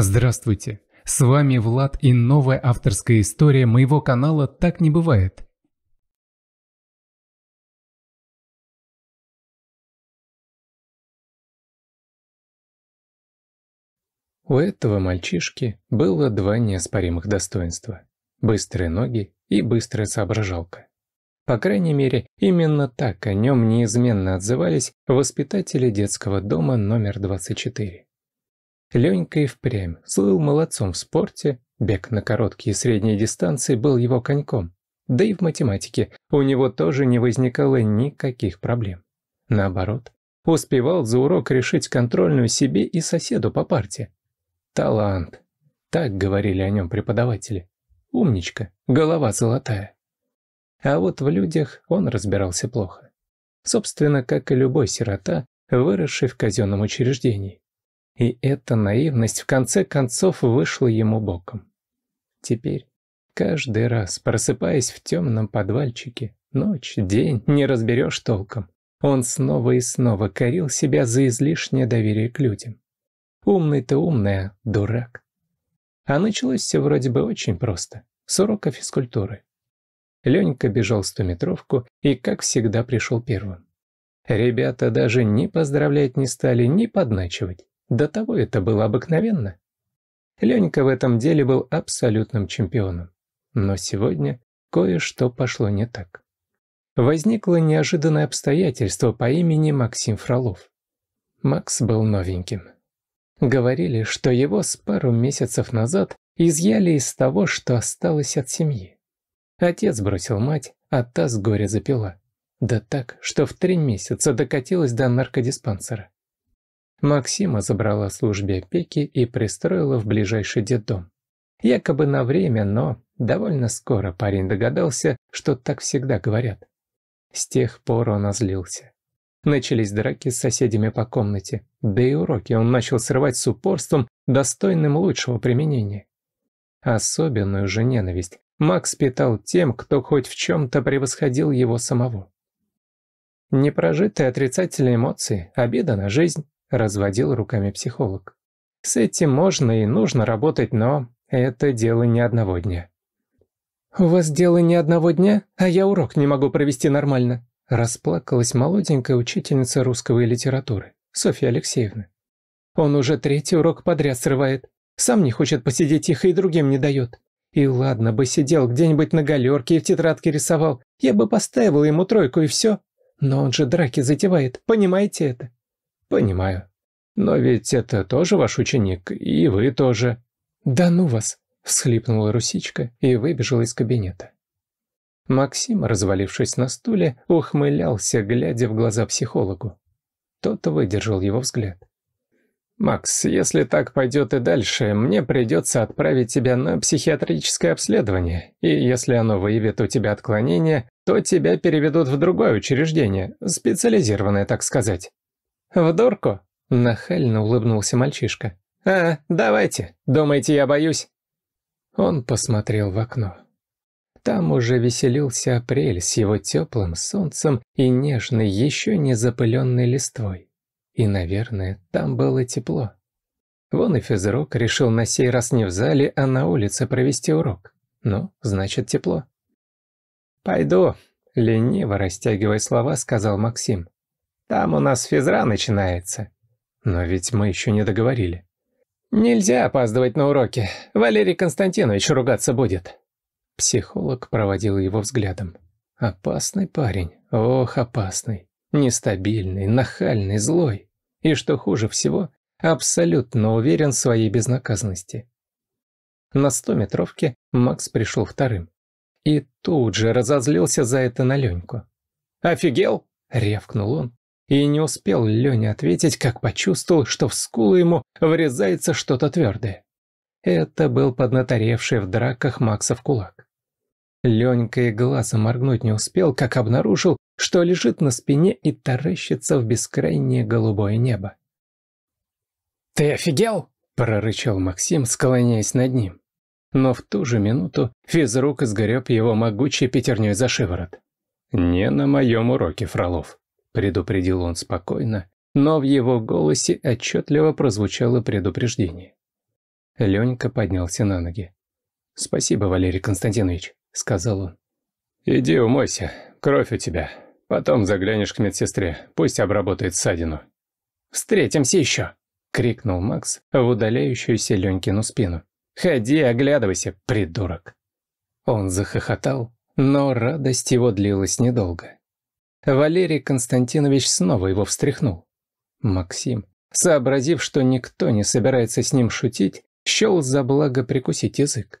Здравствуйте! С вами Влад и новая авторская история моего канала «Так не бывает». У этого мальчишки было два неоспоримых достоинства – быстрые ноги и быстрая соображалка. По крайней мере, именно так о нем неизменно отзывались воспитатели детского дома номер 24. Ленька и впрямь слыл молодцом в спорте, бег на короткие и средние дистанции был его коньком. Да и в математике у него тоже не возникало никаких проблем. Наоборот, успевал за урок решить контрольную себе и соседу по парте. Талант. Так говорили о нем преподаватели. Умничка, голова золотая. А вот в людях он разбирался плохо. Собственно, как и любой сирота, выросший в казенном учреждении. И эта наивность в конце концов вышла ему боком. Теперь, каждый раз, просыпаясь в темном подвальчике, ночь, день, не разберешь толком, он снова и снова корил себя за излишнее доверие к людям. Умный ты умная, дурак. А началось все вроде бы очень просто, с урока физкультуры. Ленька бежал стометровку и, как всегда, пришел первым. Ребята даже ни поздравлять не стали, ни подначивать. До того это было обыкновенно. Ленька в этом деле был абсолютным чемпионом. Но сегодня кое-что пошло не так. Возникло неожиданное обстоятельство по имени Максим Фролов. Макс был новеньким. Говорили, что его с пару месяцев назад изъяли из того, что осталось от семьи. Отец бросил мать, а та с горя запила. Да так, что в три месяца докатилась до наркодиспансера. Максима забрала службе опеки и пристроила в ближайший детдом. Якобы на время, но довольно скоро парень догадался, что так всегда говорят. С тех пор он озлился. Начались драки с соседями по комнате, да и уроки он начал срывать с упорством, достойным лучшего применения. Особенную же ненависть Макс питал тем, кто хоть в чем-то превосходил его самого. Непрожитые отрицательные эмоции, обида на жизнь, – разводил руками психолог. «С этим можно и нужно работать, но это дело не одного дня». «У вас дело не одного дня, а я урок не могу провести нормально», – расплакалась молоденькая учительница русского и литературы, Софья Алексеевна. «Он уже третий урок подряд срывает. Сам не хочет посидеть тихо и другим не дает. И ладно бы сидел где-нибудь на галерке и в тетрадке рисовал, я бы поставила ему тройку и все. Но он же драки затевает, понимаете это? «Понимаю. Но ведь это тоже ваш ученик, и вы тоже». «Да ну вас!» – всхлипнула Русичка и выбежала из кабинета. Максим, развалившись на стуле, ухмылялся, глядя в глаза психологу. Тот выдержал его взгляд. «Макс, если так пойдет и дальше, мне придется отправить тебя на психиатрическое обследование, и если оно выявит у тебя отклонение, то тебя переведут в другое учреждение, специализированное, так сказать. «В дурку?» – нахально улыбнулся мальчишка. «А, давайте. Думаете, я боюсь?» Он посмотрел в окно. Там уже веселился апрель с его теплым солнцем и нежной, еще не запыленной листвой. И, наверное, там было тепло. Вон и физрук решил на сей раз не в зале, а на улице провести урок. Ну, значит, тепло. «Пойду», — лениво растягивая слова, сказал Максим. Там у нас физра начинается. Но ведь мы еще не договорили. Нельзя опаздывать на уроки. Валерий Константинович ругаться будет. Психолог проводил его взглядом. Опасный парень. Ох, опасный. Нестабильный, нахальный, злой. И что хуже всего, абсолютно уверен в своей безнаказанности. На стометровке Макс пришел вторым. И тут же разозлился за это на Леньку. «Офигел!» — рявкнул он и не успел Леня ответить, как почувствовал, что в скулу ему врезается что-то твердое. Это был поднаторевший в драках Максов кулак. Ленька и глазом моргнуть не успел, как обнаружил, что лежит на спине и таращится в бескрайнее голубое небо. «Ты офигел?» – прорычал Максим, склоняясь над ним. Но в ту же минуту физрук сгреб его могучей пятерней за шиворот. «Не на моем уроке, Фролов» предупредил он спокойно, но в его голосе отчетливо прозвучало предупреждение. Ленька поднялся на ноги. «Спасибо, Валерий Константинович», — сказал он. «Иди умойся, кровь у тебя. Потом заглянешь к медсестре, пусть обработает ссадину». «Встретимся еще!» — крикнул Макс в удаляющуюся Ленькину спину. «Ходи, оглядывайся, придурок!» Он захохотал, но радость его длилась недолго. Валерий Константинович снова его встряхнул. Максим, сообразив, что никто не собирается с ним шутить, счел за благо прикусить язык.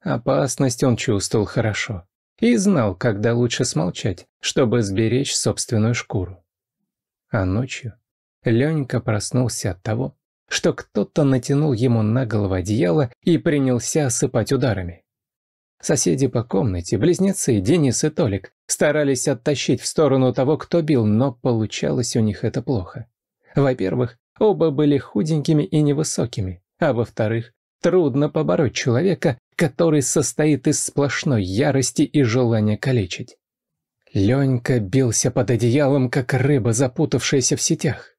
Опасность он чувствовал хорошо и знал, когда лучше смолчать, чтобы сберечь собственную шкуру. А ночью Ленька проснулся от того, что кто-то натянул ему на голову одеяло и принялся осыпать ударами. Соседи по комнате, близнецы Денис и Толик, старались оттащить в сторону того, кто бил, но получалось у них это плохо. Во-первых, оба были худенькими и невысокими, а во-вторых, трудно побороть человека, который состоит из сплошной ярости и желания калечить. Ленька бился под одеялом, как рыба, запутавшаяся в сетях.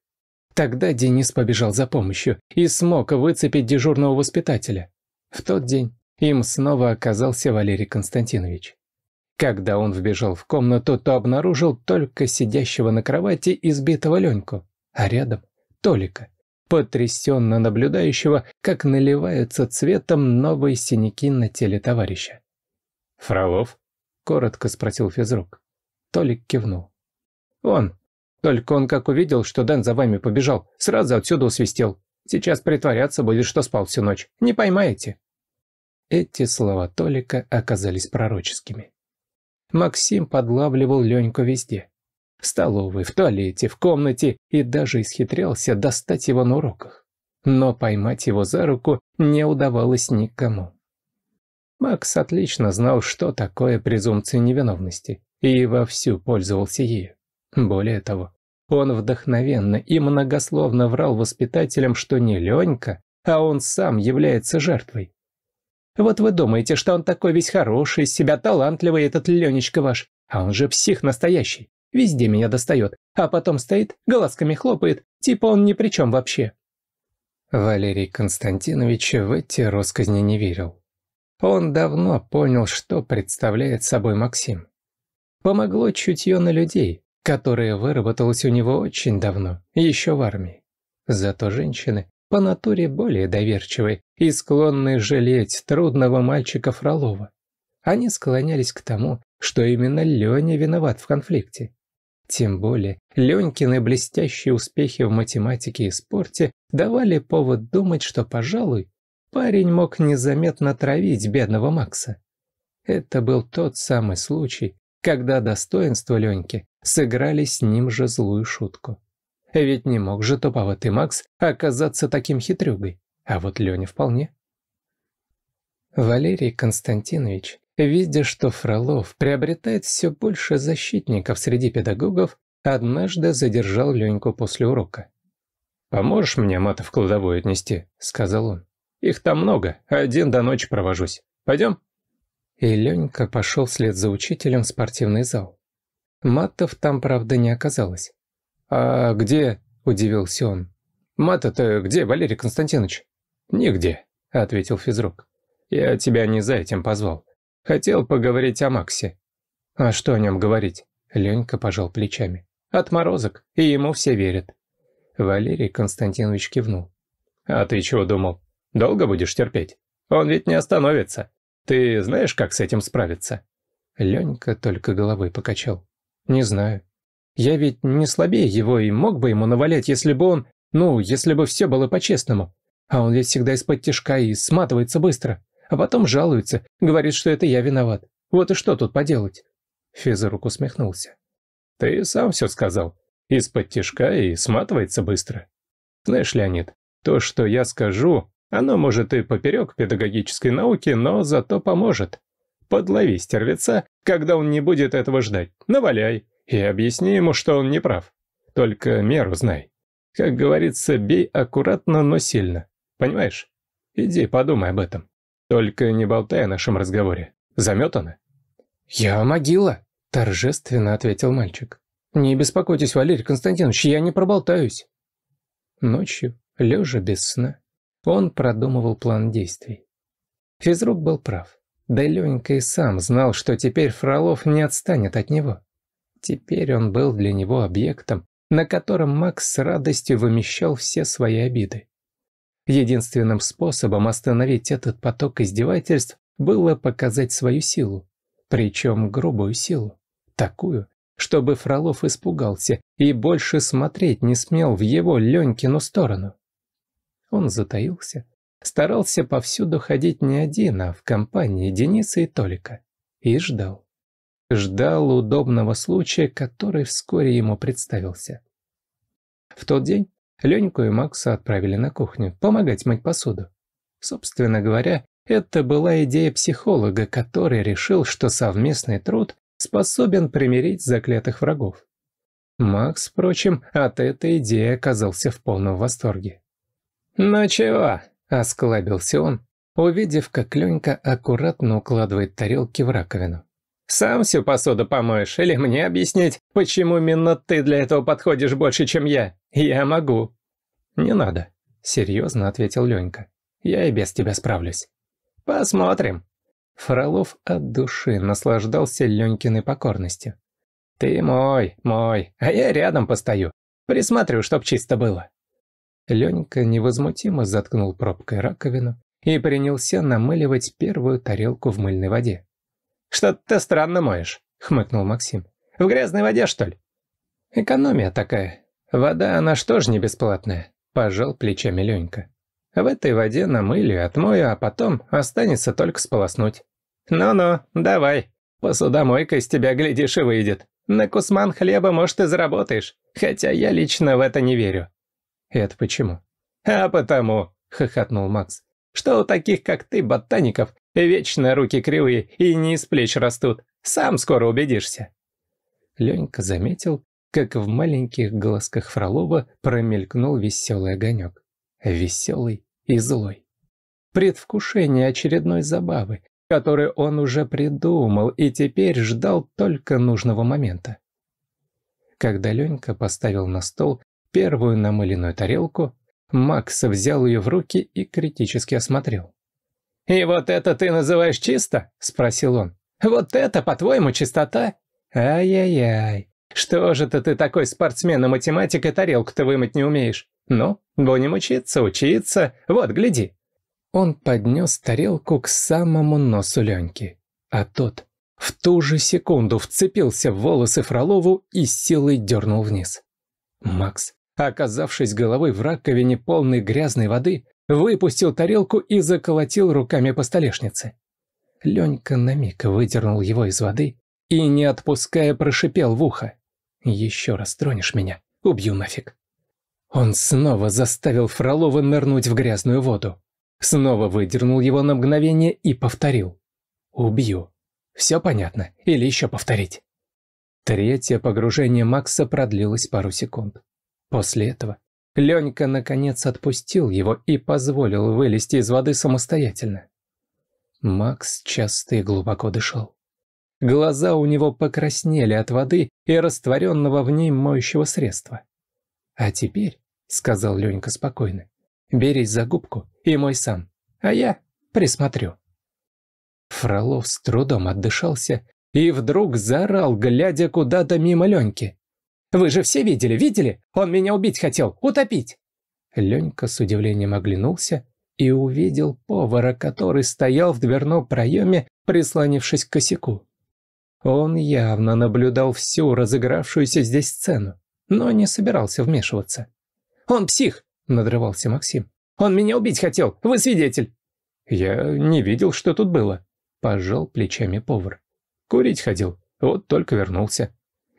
Тогда Денис побежал за помощью и смог выцепить дежурного воспитателя. В тот день им снова оказался Валерий Константинович. Когда он вбежал в комнату, то обнаружил только сидящего на кровати избитого Леньку, а рядом — Толика, потрясенно наблюдающего, как наливаются цветом новые синяки на теле товарища. «Фролов?» — коротко спросил физрук. Толик кивнул. «Он. Только он как увидел, что Дэн за вами побежал, сразу отсюда усвистел. Сейчас притворяться будет, что спал всю ночь. Не поймаете». Эти слова Толика оказались пророческими. Максим подлавливал Леньку везде. В столовой, в туалете, в комнате и даже исхитрялся достать его на уроках. Но поймать его за руку не удавалось никому. Макс отлично знал, что такое презумпция невиновности, и вовсю пользовался ею. Более того, он вдохновенно и многословно врал воспитателям, что не Ленька, а он сам является жертвой. Вот вы думаете, что он такой весь хороший, себя талантливый, этот Ленечка ваш. А он же псих настоящий. Везде меня достает. А потом стоит, глазками хлопает, типа он ни при чем вообще». Валерий Константинович в эти россказни не верил. Он давно понял, что представляет собой Максим. Помогло чутье на людей, которое выработалось у него очень давно, еще в армии. Зато женщины по натуре более доверчивы и склонны жалеть трудного мальчика Фролова. Они склонялись к тому, что именно Леня виноват в конфликте. Тем более, Ленькины блестящие успехи в математике и спорте давали повод думать, что, пожалуй, парень мог незаметно травить бедного Макса. Это был тот самый случай, когда достоинство Леньки сыграли с ним же злую шутку. Ведь не мог же туповатый Макс оказаться таким хитрюгой, а вот Леня вполне. Валерий Константинович, видя, что Фролов приобретает все больше защитников среди педагогов, однажды задержал Леньку после урока. «Поможешь мне Матов в кладовую отнести?» — сказал он. «Их там много, один до ночи провожусь. Пойдем?» И Ленька пошел вслед за учителем в спортивный зал. Матов там, правда, не оказалось. «А где?» – удивился он. «Мата-то где, Валерий Константинович?» «Нигде», – ответил физрук. «Я тебя не за этим позвал. Хотел поговорить о Максе». «А что о нем говорить?» – Ленька пожал плечами. «Отморозок, и ему все верят». Валерий Константинович кивнул. «А ты чего думал? Долго будешь терпеть? Он ведь не остановится. Ты знаешь, как с этим справиться?» Ленька только головой покачал. «Не знаю», я ведь не слабее его и мог бы ему навалять, если бы он... Ну, если бы все было по-честному. А он ведь всегда из-под тяжка и сматывается быстро. А потом жалуется, говорит, что это я виноват. Вот и что тут поделать?» Физрук усмехнулся. «Ты сам все сказал. Из-под тяжка и сматывается быстро. Знаешь, Леонид, то, что я скажу, оно может и поперек педагогической науки, но зато поможет. Подлови стервеца, когда он не будет этого ждать. Наваляй и объясни ему, что он не прав. Только меру знай. Как говорится, бей аккуратно, но сильно. Понимаешь? Иди, подумай об этом. Только не болтай о нашем разговоре. Заметано?» «Я могила», — торжественно ответил мальчик. «Не беспокойтесь, Валерий Константинович, я не проболтаюсь». Ночью, лежа без сна, он продумывал план действий. Физрук был прав. Да Ленька и сам знал, что теперь Фролов не отстанет от него. Теперь он был для него объектом, на котором Макс с радостью вымещал все свои обиды. Единственным способом остановить этот поток издевательств было показать свою силу, причем грубую силу, такую, чтобы Фролов испугался и больше смотреть не смел в его Ленькину сторону. Он затаился, старался повсюду ходить не один, а в компании Дениса и Толика, и ждал ждал удобного случая, который вскоре ему представился. В тот день Леньку и Макса отправили на кухню помогать мыть посуду. Собственно говоря, это была идея психолога, который решил, что совместный труд способен примирить заклятых врагов. Макс, впрочем, от этой идеи оказался в полном восторге. «Ну чего?» – осклабился он, увидев, как Ленька аккуратно укладывает тарелки в раковину. Сам всю посуду помоешь или мне объяснить, почему именно ты для этого подходишь больше, чем я? Я могу». «Не надо», — серьезно ответил Ленька. «Я и без тебя справлюсь». «Посмотрим». Фролов от души наслаждался Ленькиной покорностью. «Ты мой, мой, а я рядом постою. Присмотрю, чтоб чисто было». Ленька невозмутимо заткнул пробкой раковину и принялся намыливать первую тарелку в мыльной воде. «Что-то ты странно моешь», — хмыкнул Максим. «В грязной воде, что ли?» «Экономия такая. Вода, она что ж не бесплатная?» — пожал плечами Ленька. «В этой воде намылю, отмою, а потом останется только сполоснуть». «Ну-ну, давай. Посудомойка из тебя, глядишь, и выйдет. На кусман хлеба, может, и заработаешь. Хотя я лично в это не верю». «Это почему?» «А потому», — хохотнул Макс, «что у таких, как ты, ботаников, Вечно руки кривые и не из плеч растут. Сам скоро убедишься». Ленька заметил, как в маленьких глазках Фролова промелькнул веселый огонек. Веселый и злой. Предвкушение очередной забавы, которую он уже придумал и теперь ждал только нужного момента. Когда Ленька поставил на стол первую намыленную тарелку, Макс взял ее в руки и критически осмотрел. «И вот это ты называешь чисто?» – спросил он. «Вот это, по-твоему, чистота?» «Ай-яй-яй, что же ты такой спортсмен и математик и тарелку-то вымыть не умеешь? Ну, будем учиться, учиться, вот, гляди». Он поднес тарелку к самому носу Леньки, а тот в ту же секунду вцепился в волосы Фролову и силой дернул вниз. Макс, оказавшись головой в раковине полной грязной воды, выпустил тарелку и заколотил руками по столешнице. Ленька на миг выдернул его из воды и, не отпуская, прошипел в ухо. «Еще раз тронешь меня, убью нафиг». Он снова заставил Фролова нырнуть в грязную воду. Снова выдернул его на мгновение и повторил. «Убью». Все понятно? Или еще повторить? Третье погружение Макса продлилось пару секунд. После этого Ленька наконец отпустил его и позволил вылезти из воды самостоятельно. Макс часто и глубоко дышал. Глаза у него покраснели от воды и растворенного в ней моющего средства. «А теперь», — сказал Ленька спокойно, — «берись за губку и мой сам, а я присмотрю». Фролов с трудом отдышался и вдруг заорал, глядя куда-то мимо Леньки. Вы же все видели, видели? Он меня убить хотел, утопить!» Ленька с удивлением оглянулся и увидел повара, который стоял в дверном проеме, прислонившись к косяку. Он явно наблюдал всю разыгравшуюся здесь сцену, но не собирался вмешиваться. «Он псих!» — надрывался Максим. «Он меня убить хотел! Вы свидетель!» «Я не видел, что тут было», — пожал плечами повар. «Курить ходил, вот только вернулся».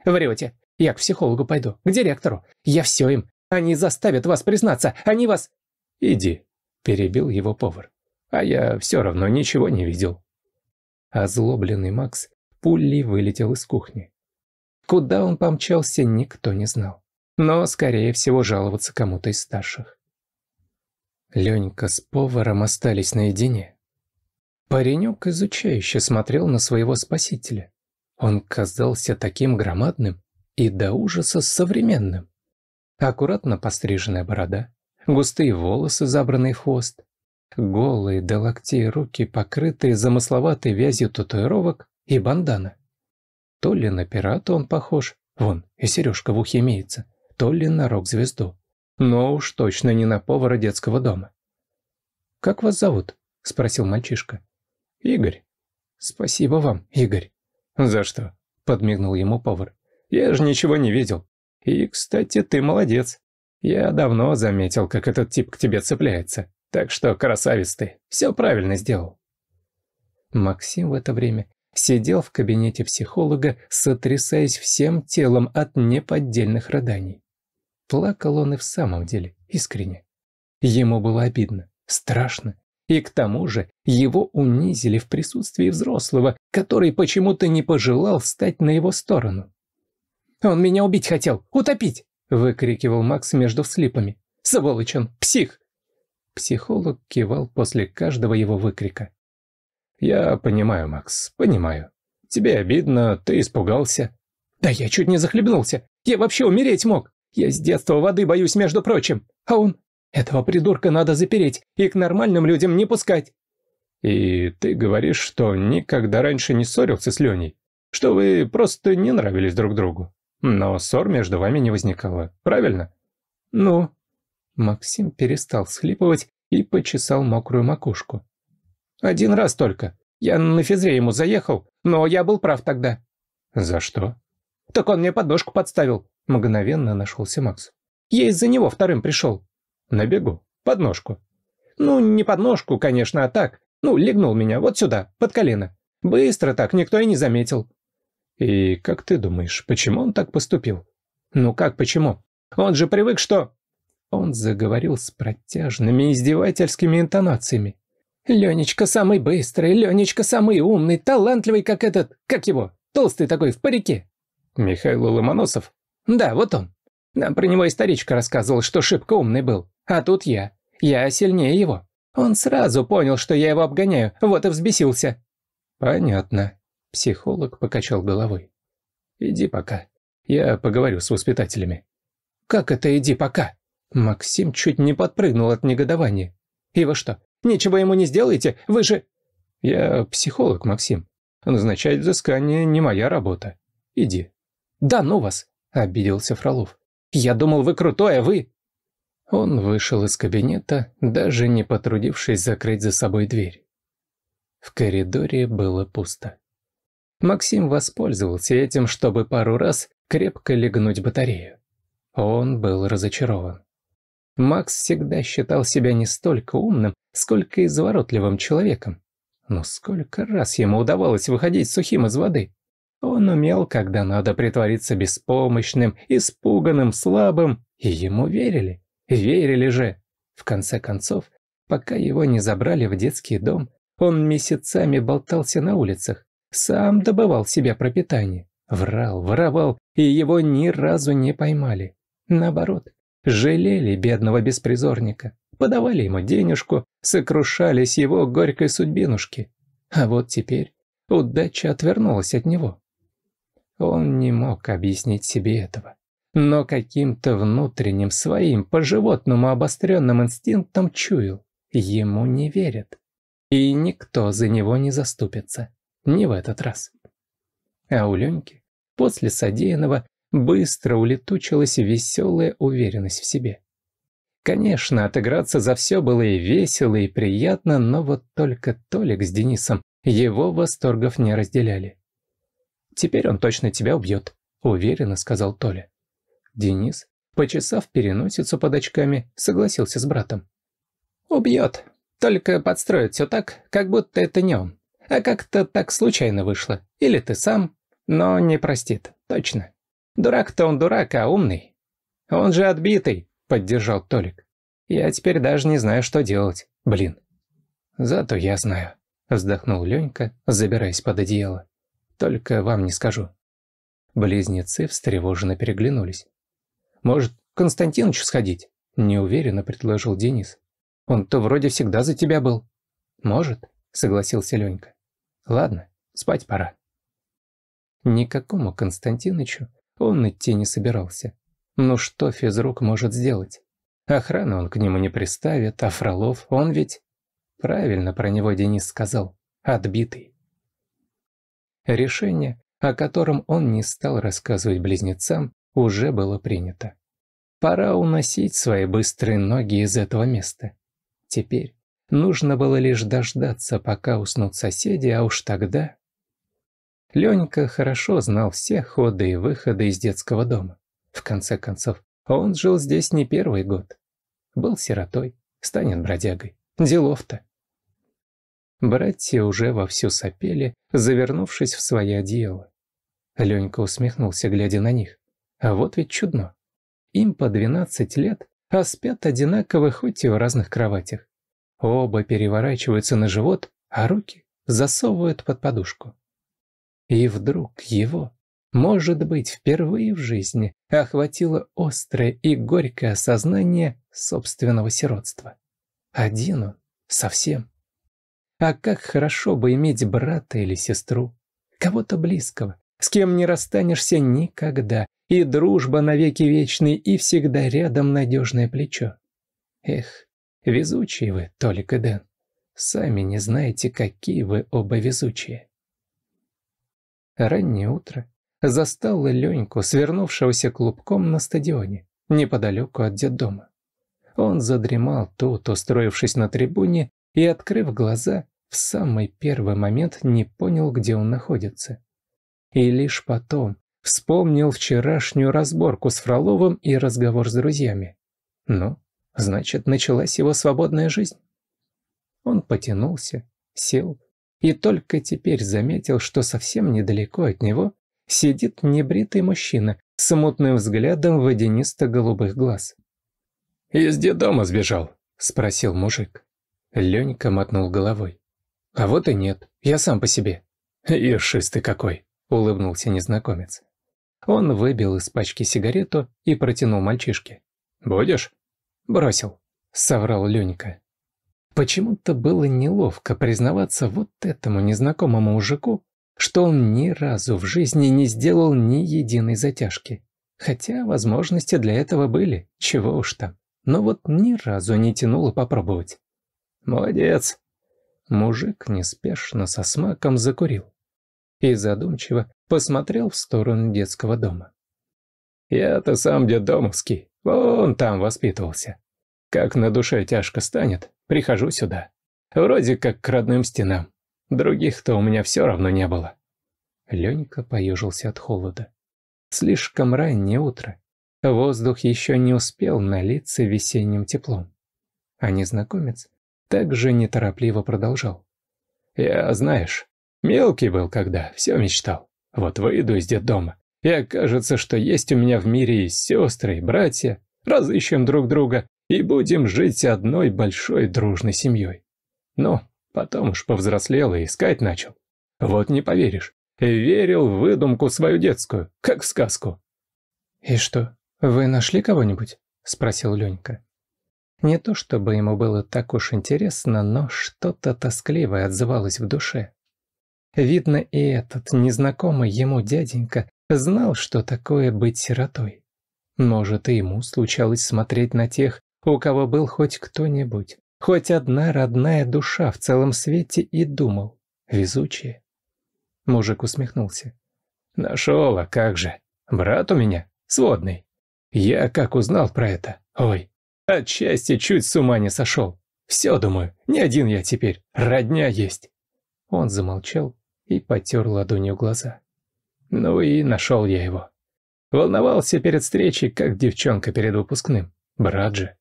«Врете! Я к психологу пойду, к директору. Я все им. Они заставят вас признаться. Они вас...» «Иди», — перебил его повар. «А я все равно ничего не видел». Озлобленный Макс пулей вылетел из кухни. Куда он помчался, никто не знал. Но, скорее всего, жаловаться кому-то из старших. Ленька с поваром остались наедине. Паренек изучающе смотрел на своего спасителя. Он казался таким громадным, и до ужаса современным. Аккуратно постриженная борода, густые волосы, забранный хвост, голые до локтей руки, покрытые замысловатой вязью татуировок и бандана. То ли на пирата он похож, вон, и сережка в ухе имеется, то ли на рок-звезду, но уж точно не на повара детского дома. «Как вас зовут?» – спросил мальчишка. «Игорь». «Спасибо вам, Игорь». «За что?» – подмигнул ему повар. Я же ничего не видел. И, кстати, ты молодец. Я давно заметил, как этот тип к тебе цепляется. Так что, красавец ты, все правильно сделал». Максим в это время сидел в кабинете психолога, сотрясаясь всем телом от неподдельных рыданий. Плакал он и в самом деле, искренне. Ему было обидно, страшно, и к тому же его унизили в присутствии взрослого, который почему-то не пожелал встать на его сторону. Он меня убить хотел, утопить!» – выкрикивал Макс между вслипами. «Сволочь он, псих!» Психолог кивал после каждого его выкрика. «Я понимаю, Макс, понимаю. Тебе обидно, ты испугался». «Да я чуть не захлебнулся. Я вообще умереть мог. Я с детства воды боюсь, между прочим. А он... Этого придурка надо запереть и к нормальным людям не пускать». «И ты говоришь, что никогда раньше не ссорился с Леней? Что вы просто не нравились друг другу?» Но ссор между вами не возникало, правильно? Ну, Максим перестал схлипывать и почесал мокрую макушку. Один раз только. Я на физре ему заехал, но я был прав тогда. За что? Так он мне подножку подставил. Мгновенно нашелся Макс. Я из-за него вторым пришел. На бегу. Подножку. Ну, не подножку, конечно, а так. Ну, легнул меня вот сюда, под колено. Быстро так, никто и не заметил. «И как ты думаешь, почему он так поступил?» «Ну как почему? Он же привык, что...» Он заговорил с протяжными издевательскими интонациями. «Ленечка самый быстрый, Ленечка самый умный, талантливый, как этот... Как его? Толстый такой, в парике». «Михаил Ломоносов?» «Да, вот он. Нам про него историчка рассказывал, что шибко умный был. А тут я. Я сильнее его. Он сразу понял, что я его обгоняю, вот и взбесился». «Понятно», Психолог покачал головой. «Иди пока. Я поговорю с воспитателями». «Как это «иди пока»?» Максим чуть не подпрыгнул от негодования. «И вы что, ничего ему не сделаете? Вы же...» «Я психолог, Максим. Назначать взыскание не моя работа. Иди». «Да ну вас!» — обиделся Фролов. «Я думал, вы крутой, а вы...» Он вышел из кабинета, даже не потрудившись закрыть за собой дверь. В коридоре было пусто. Максим воспользовался этим, чтобы пару раз крепко легнуть батарею. Он был разочарован. Макс всегда считал себя не столько умным, сколько изворотливым человеком. Но сколько раз ему удавалось выходить сухим из воды? Он умел, когда надо притвориться беспомощным, испуганным, слабым, и ему верили. Верили же. В конце концов, пока его не забрали в детский дом, он месяцами болтался на улицах, сам добывал себе пропитание. Врал, воровал, и его ни разу не поймали. Наоборот, жалели бедного беспризорника, подавали ему денежку, сокрушались его горькой судьбинушки. А вот теперь удача отвернулась от него. Он не мог объяснить себе этого, но каким-то внутренним своим по-животному обостренным инстинктом чуял, ему не верят, и никто за него не заступится не в этот раз. А у Леньки после содеянного быстро улетучилась веселая уверенность в себе. Конечно, отыграться за все было и весело, и приятно, но вот только Толик с Денисом его восторгов не разделяли. «Теперь он точно тебя убьет», — уверенно сказал Толя. Денис, почесав переносицу под очками, согласился с братом. «Убьет, только подстроит все так, как будто это не он. А как-то так случайно вышло. Или ты сам, но не простит, точно. Дурак-то он дурак, а умный. Он же отбитый, поддержал Толик. Я теперь даже не знаю, что делать, блин. Зато я знаю, вздохнул Ленька, забираясь под одеяло. Только вам не скажу. Близнецы встревоженно переглянулись. «Может, к Константиновичу сходить?» – неуверенно предложил Денис. «Он-то вроде всегда за тебя был». «Может», – согласился Ленька. Ладно, спать пора. Никакому Константинычу он идти не собирался. Ну что физрук может сделать? Охрану он к нему не приставит, а Фролов он ведь... Правильно про него Денис сказал. Отбитый. Решение, о котором он не стал рассказывать близнецам, уже было принято. Пора уносить свои быстрые ноги из этого места. Теперь, Нужно было лишь дождаться, пока уснут соседи, а уж тогда... Ленька хорошо знал все ходы и выходы из детского дома. В конце концов, он жил здесь не первый год. Был сиротой, станет бродягой. Делов-то. Братья уже вовсю сопели, завернувшись в свои одеяла. Ленька усмехнулся, глядя на них. А вот ведь чудно. Им по 12 лет, а спят одинаково, хоть и в разных кроватях. Оба переворачиваются на живот, а руки засовывают под подушку. И вдруг его, может быть, впервые в жизни охватило острое и горькое осознание собственного сиротства. Один он, совсем. А как хорошо бы иметь брата или сестру, кого-то близкого, с кем не расстанешься никогда, и дружба навеки вечной, и всегда рядом надежное плечо. Эх, Везучие вы, Толик и Дэн. Сами не знаете, какие вы оба везучие. Раннее утро застало Леньку, свернувшегося клубком на стадионе, неподалеку от детдома. Он задремал тут, устроившись на трибуне, и, открыв глаза, в самый первый момент не понял, где он находится. И лишь потом вспомнил вчерашнюю разборку с Фроловым и разговор с друзьями. Ну, Значит, началась его свободная жизнь. Он потянулся, сел и только теперь заметил, что совсем недалеко от него сидит небритый мужчина с мутным взглядом водянисто-голубых глаз. «Из дома сбежал?» – спросил мужик. Ленька мотнул головой. «А вот и нет, я сам по себе». «Ершист ты какой!» – улыбнулся незнакомец. Он выбил из пачки сигарету и протянул мальчишке. «Будешь?» Бросил, соврал Ленька. Почему-то было неловко признаваться вот этому незнакомому мужику, что он ни разу в жизни не сделал ни единой затяжки. Хотя возможности для этого были, чего уж там. Но вот ни разу не тянуло попробовать. «Молодец!» Мужик неспешно со смаком закурил и задумчиво посмотрел в сторону детского дома. «Я-то сам детдомовский, Вон там воспитывался. Как на душе тяжко станет, прихожу сюда. Вроде как к родным стенам. Других-то у меня все равно не было». Ленька поежился от холода. Слишком раннее утро. Воздух еще не успел налиться весенним теплом. А незнакомец также неторопливо продолжал. «Я, знаешь, мелкий был когда, все мечтал. Вот выйду из детдома, и окажется, что есть у меня в мире и сестры, и братья. Разыщем друг друга и будем жить одной большой дружной семьей. Но ну, потом уж повзрослел и искать начал. Вот не поверишь, верил в выдумку свою детскую, как в сказку. «И что, вы нашли кого-нибудь?» – спросил Ленька. Не то чтобы ему было так уж интересно, но что-то тоскливое отзывалось в душе. Видно, и этот незнакомый ему дяденька Знал, что такое быть сиротой. Может, и ему случалось смотреть на тех, у кого был хоть кто-нибудь, хоть одна родная душа в целом свете, и думал. Везучие. Мужик усмехнулся. «Нашел, а как же. Брат у меня, сводный. Я как узнал про это, ой, от счастья чуть с ума не сошел. Все, думаю, не один я теперь, родня есть». Он замолчал и потер ладонью глаза. Ну и нашел я его. Волновался перед встречей, как девчонка перед выпускным. Брат же.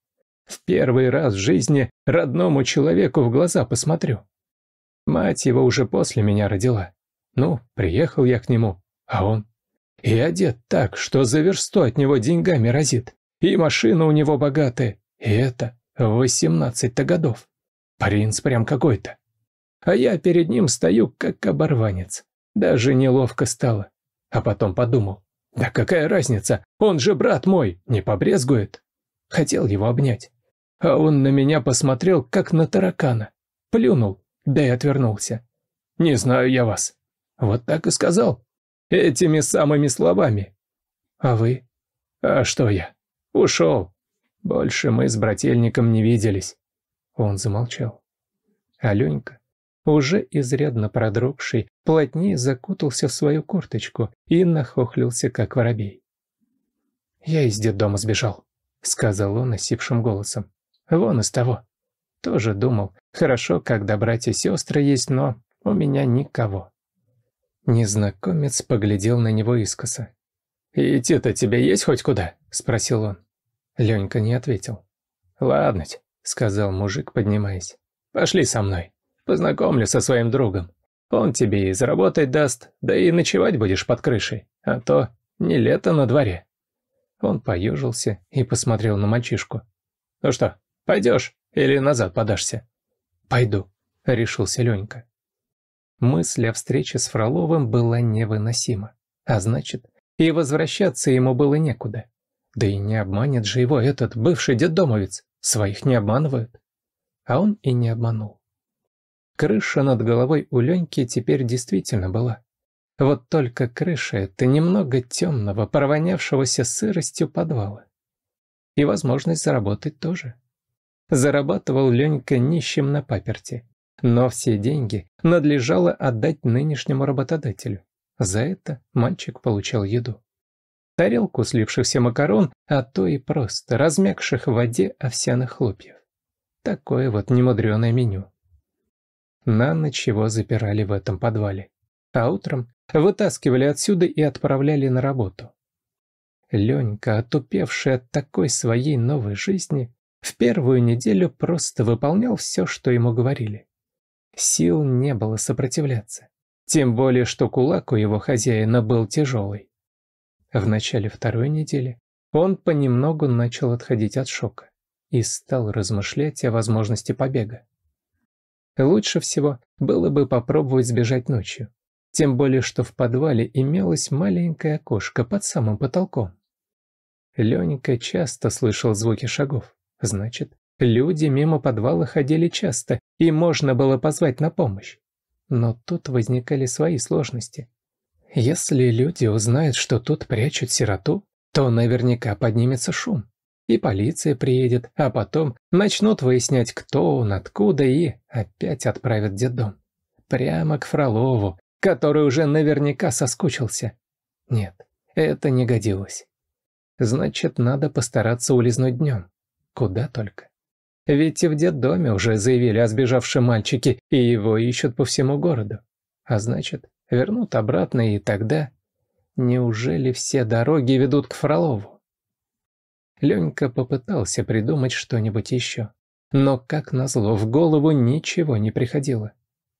В первый раз в жизни родному человеку в глаза посмотрю. Мать его уже после меня родила. Ну, приехал я к нему, а он... И одет так, что за версту от него деньгами разит. И машина у него богатая. И это восемнадцать-то годов. Принц прям какой-то. А я перед ним стою, как оборванец. Даже неловко стало. А потом подумал, да какая разница, он же брат мой, не побрезгует. Хотел его обнять. А он на меня посмотрел, как на таракана. Плюнул, да и отвернулся. «Не знаю я вас». Вот так и сказал. Этими самыми словами. «А вы?» «А что я?» «Ушел. Больше мы с брательником не виделись». Он замолчал. Аленька уже изрядно продрогший, плотнее закутался в свою курточку и нахохлился, как воробей. «Я из детдома сбежал», — сказал он осипшим голосом. «Вон из того». Тоже думал, хорошо, когда братья и сестры есть, но у меня никого. Незнакомец поглядел на него искоса. «Идти-то тебе есть хоть куда?» – спросил он. Ленька не ответил. «Ладно», – сказал мужик, поднимаясь. «Пошли со мной». Познакомлю со своим другом. Он тебе и заработать даст, да и ночевать будешь под крышей, а то не лето на дворе». Он поюжился и посмотрел на мальчишку. «Ну что, пойдешь или назад подашься?» «Пойду», — решился Ленька. Мысль о встрече с Фроловым была невыносима, а значит, и возвращаться ему было некуда. Да и не обманет же его этот бывший детдомовец, своих не обманывают. А он и не обманул. Крыша над головой у Леньки теперь действительно была. Вот только крыша — это немного темного, провонявшегося сыростью подвала. И возможность заработать тоже. Зарабатывал Ленька нищим на паперти, но все деньги надлежало отдать нынешнему работодателю. За это мальчик получал еду. Тарелку слившихся макарон, а то и просто размягших в воде овсяных хлопьев. Такое вот немудреное меню на ночь его запирали в этом подвале, а утром вытаскивали отсюда и отправляли на работу. Ленька, отупевший от такой своей новой жизни, в первую неделю просто выполнял все, что ему говорили. Сил не было сопротивляться, тем более, что кулак у его хозяина был тяжелый. В начале второй недели он понемногу начал отходить от шока и стал размышлять о возможности побега. Лучше всего было бы попробовать сбежать ночью. Тем более, что в подвале имелось маленькое окошко под самым потолком. Ленька часто слышал звуки шагов. Значит, люди мимо подвала ходили часто, и можно было позвать на помощь. Но тут возникали свои сложности. Если люди узнают, что тут прячут сироту, то наверняка поднимется шум и полиция приедет, а потом начнут выяснять, кто он, откуда и опять отправят дедом. Прямо к Фролову, который уже наверняка соскучился. Нет, это не годилось. Значит, надо постараться улизнуть днем. Куда только. Ведь и в детдоме уже заявили о сбежавшем мальчике, и его ищут по всему городу. А значит, вернут обратно, и тогда... Неужели все дороги ведут к Фролову? Ленька попытался придумать что-нибудь еще. Но, как назло, в голову ничего не приходило.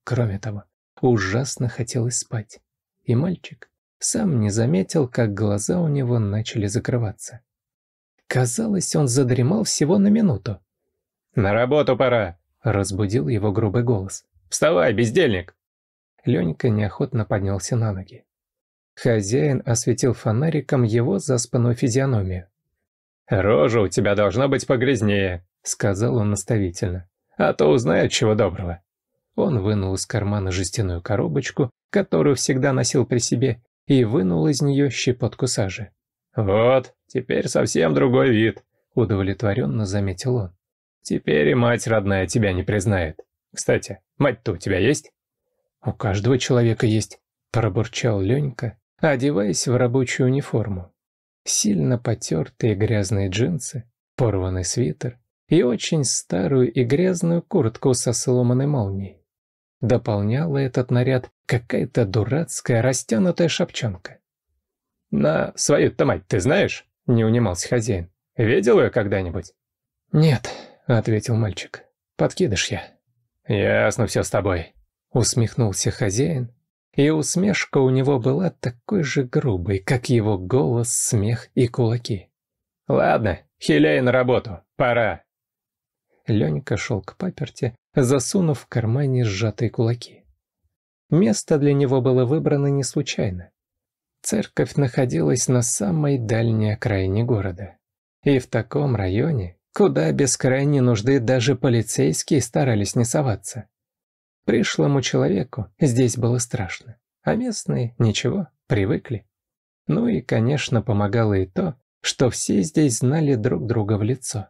Кроме того, ужасно хотелось спать. И мальчик сам не заметил, как глаза у него начали закрываться. Казалось, он задремал всего на минуту. «На работу пора!» – разбудил его грубый голос. «Вставай, бездельник!» Ленька неохотно поднялся на ноги. Хозяин осветил фонариком его заспанную физиономию. «Рожа у тебя должна быть погрязнее», — сказал он наставительно. «А то узнают чего доброго». Он вынул из кармана жестяную коробочку, которую всегда носил при себе, и вынул из нее щепотку сажи. «Вот, теперь совсем другой вид», — удовлетворенно заметил он. «Теперь и мать родная тебя не признает. Кстати, мать-то у тебя есть?» «У каждого человека есть», — пробурчал Ленька, одеваясь в рабочую униформу сильно потертые грязные джинсы, порванный свитер и очень старую и грязную куртку со сломанной молнией. Дополняла этот наряд какая-то дурацкая растянутая шапчонка. «На свою-то мать ты знаешь?» — не унимался хозяин. «Видел ее когда-нибудь?» «Нет», — ответил мальчик. «Подкидыш я». «Ясно все с тобой», — усмехнулся хозяин и усмешка у него была такой же грубой, как его голос, смех и кулаки. «Ладно, хиляй на работу, пора!» Ленька шел к паперти, засунув в кармане сжатые кулаки. Место для него было выбрано не случайно. Церковь находилась на самой дальней окраине города. И в таком районе, куда без крайней нужды даже полицейские старались не соваться. Пришлому человеку здесь было страшно, а местные ничего, привыкли. Ну и, конечно, помогало и то, что все здесь знали друг друга в лицо.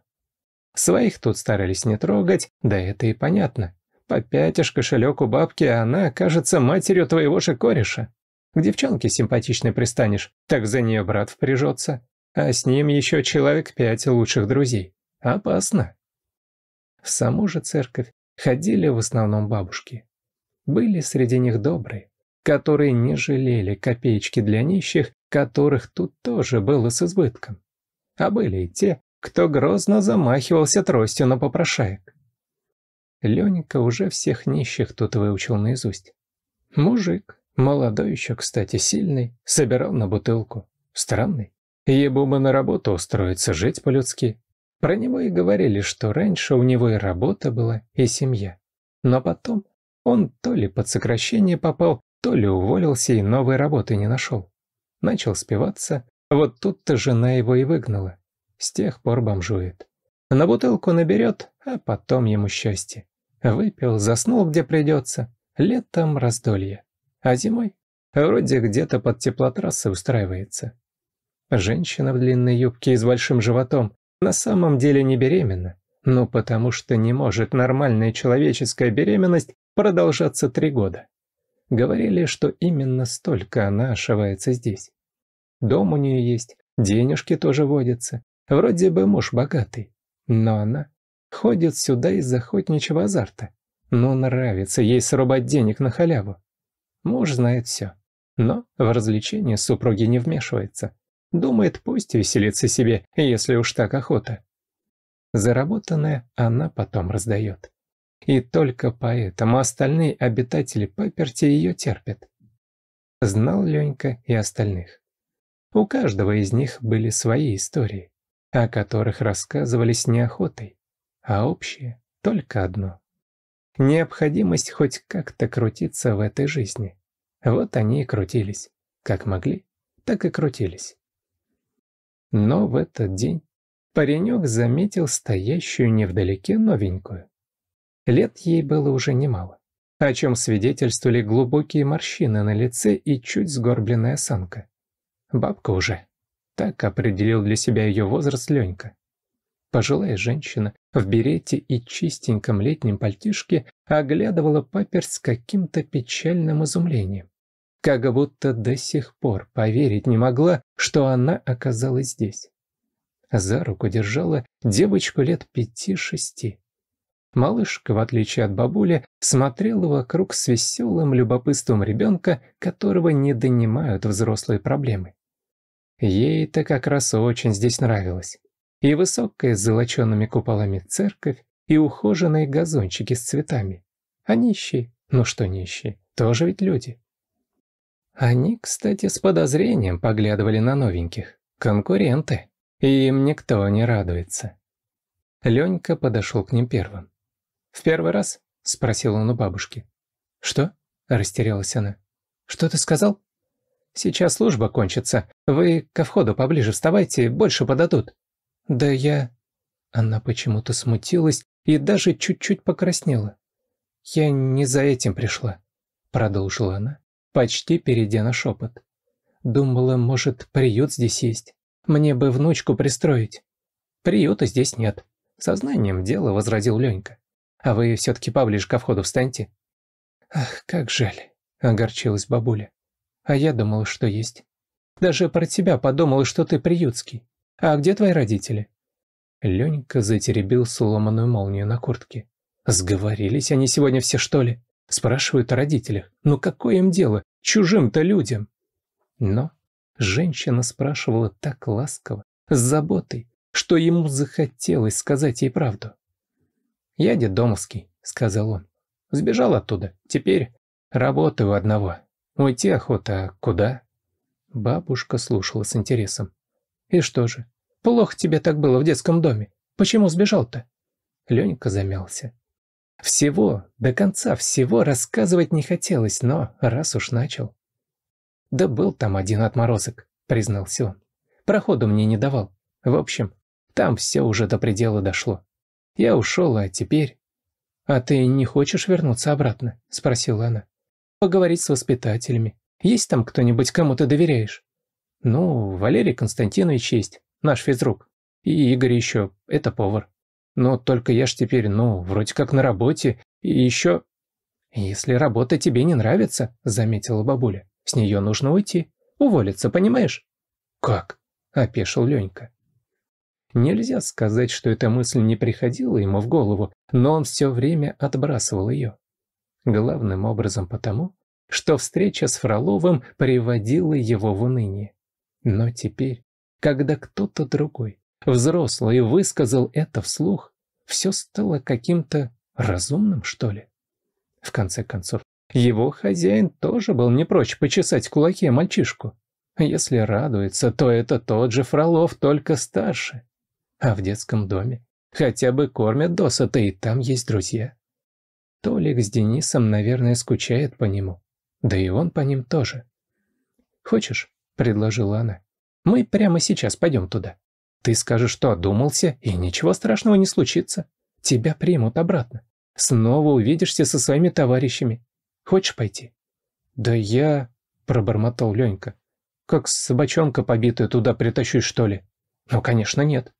Своих тут старались не трогать, да это и понятно. Попятишь кошелек у бабки, а она окажется матерью твоего же кореша. К девчонке симпатичной пристанешь, так за нее брат впряжется. А с ним еще человек пять лучших друзей. Опасно. В саму же церковь ходили в основном бабушки. Были среди них добрые, которые не жалели копеечки для нищих, которых тут тоже было с избытком. А были и те, кто грозно замахивался тростью на попрошаек. Ленька уже всех нищих тут выучил наизусть. Мужик, молодой еще, кстати, сильный, собирал на бутылку. Странный. Ему бы на работу устроиться, жить по-людски. Про него и говорили, что раньше у него и работа была, и семья. Но потом он то ли под сокращение попал, то ли уволился и новой работы не нашел. Начал спиваться, вот тут-то жена его и выгнала. С тех пор бомжует. На бутылку наберет, а потом ему счастье. Выпил, заснул где придется. Летом раздолье. А зимой вроде где-то под теплотрассой устраивается. Женщина в длинной юбке и с большим животом на самом деле не беременна, но ну, потому что не может нормальная человеческая беременность продолжаться три года. Говорили, что именно столько она ошивается здесь. Дом у нее есть, денежки тоже водятся, вроде бы муж богатый, но она ходит сюда из охотничьего азарта. Но ну, нравится ей срубать денег на халяву. Муж знает все, но в развлечения супруги не вмешивается. Думает, пусть веселится себе, если уж так охота. Заработанное она потом раздает. И только поэтому остальные обитатели паперти ее терпят. Знал Ленька и остальных. У каждого из них были свои истории, о которых рассказывались с неохотой, а общее только одно. Необходимость хоть как-то крутиться в этой жизни. Вот они и крутились. Как могли, так и крутились. Но в этот день паренек заметил стоящую невдалеке новенькую. Лет ей было уже немало, о чем свидетельствовали глубокие морщины на лице и чуть сгорбленная санка. «Бабка уже», — так определил для себя ее возраст Ленька. Пожилая женщина в берете и чистеньком летнем пальтишке оглядывала паперс с каким-то печальным изумлением как будто до сих пор поверить не могла, что она оказалась здесь. За руку держала девочку лет пяти-шести. Малышка, в отличие от бабули, смотрела вокруг с веселым любопытством ребенка, которого не донимают взрослые проблемы. Ей-то как раз очень здесь нравилось. И высокая с золоченными куполами церковь, и ухоженные газончики с цветами. А нищие, ну что нищие, тоже ведь люди. Они, кстати, с подозрением поглядывали на новеньких. Конкуренты. И им никто не радуется. Ленька подошел к ним первым. «В первый раз?» – спросил он у бабушки. «Что?» – растерялась она. «Что ты сказал?» «Сейчас служба кончится. Вы ко входу поближе вставайте, больше подадут». «Да я...» Она почему-то смутилась и даже чуть-чуть покраснела. «Я не за этим пришла», – продолжила она почти перейдя на шепот. Думала, может, приют здесь есть. Мне бы внучку пристроить. Приюта здесь нет. Сознанием дела возразил Ленька. А вы все-таки поближе ко входу встаньте. Ах, как жаль, огорчилась бабуля. А я думал, что есть. Даже про тебя подумал, что ты приютский. А где твои родители? Ленька затеребил сломанную молнию на куртке. Сговорились они сегодня все, что ли? Спрашивают о родителях. Но «Ну какое им дело? Чужим-то людям. Но женщина спрашивала так ласково, с заботой, что ему захотелось сказать ей правду. «Я детдомовский», — сказал он. «Сбежал оттуда. Теперь работаю одного. Уйти охота, а куда?» Бабушка слушала с интересом. «И что же? Плохо тебе так было в детском доме. Почему сбежал-то?» Ленька замялся. Всего, до конца всего рассказывать не хотелось, но раз уж начал. «Да был там один отморозок», — признался он. «Проходу мне не давал. В общем, там все уже до предела дошло. Я ушел, а теперь...» «А ты не хочешь вернуться обратно?» — спросила она. «Поговорить с воспитателями. Есть там кто-нибудь, кому ты доверяешь?» «Ну, Валерий Константинович есть, наш физрук. И Игорь еще, это повар. Но только я ж теперь, ну, вроде как на работе, и еще...» «Если работа тебе не нравится», — заметила бабуля, — «с нее нужно уйти, уволиться, понимаешь?» «Как?» — опешил Ленька. Нельзя сказать, что эта мысль не приходила ему в голову, но он все время отбрасывал ее. Главным образом потому, что встреча с Фроловым приводила его в уныние. Но теперь, когда кто-то другой, взрослый, и высказал это вслух, все стало каким-то разумным, что ли? В конце концов, его хозяин тоже был не прочь почесать в кулаке мальчишку. Если радуется, то это тот же Фролов, только старше. А в детском доме хотя бы кормят досыта, и там есть друзья. Толик с Денисом, наверное, скучает по нему. Да и он по ним тоже. «Хочешь?» — предложила она. «Мы прямо сейчас пойдем туда». Ты скажешь, что одумался, и ничего страшного не случится. Тебя примут обратно. Снова увидишься со своими товарищами. Хочешь пойти?» «Да я...» — пробормотал Ленька. «Как собачонка побитая туда притащусь, что ли?» «Ну, конечно, нет.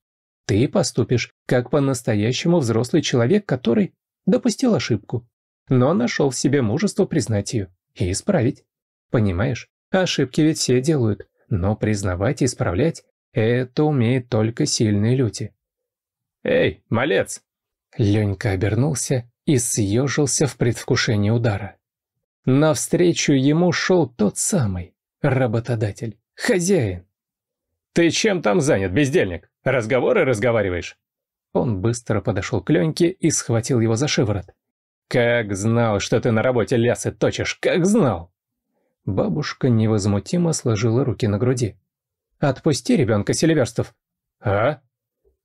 Ты поступишь, как по-настоящему взрослый человек, который допустил ошибку, но нашел в себе мужество признать ее и исправить. Понимаешь, ошибки ведь все делают, но признавать и исправлять это умеют только сильные люди. «Эй, малец!» Ленька обернулся и съежился в предвкушении удара. Навстречу ему шел тот самый работодатель, хозяин. «Ты чем там занят, бездельник? Разговоры разговариваешь?» Он быстро подошел к Леньке и схватил его за шиворот. «Как знал, что ты на работе лясы точишь, как знал!» Бабушка невозмутимо сложила руки на груди. «Отпусти ребенка, Селиверстов!» «А?»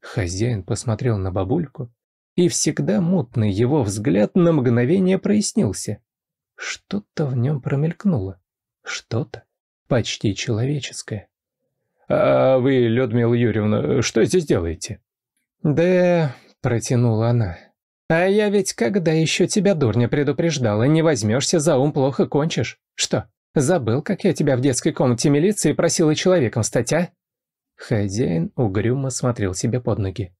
Хозяин посмотрел на бабульку, и всегда мутный его взгляд на мгновение прояснился. Что-то в нем промелькнуло, что-то почти человеческое. «А вы, Людмила Юрьевна, что здесь делаете?» «Да...» — протянула она. «А я ведь когда еще тебя, дурня, предупреждала, не возьмешься за ум, плохо кончишь. Что, Забыл, как я тебя в детской комнате милиции просила человеком стать, а?» Хозяин угрюмо смотрел себе под ноги.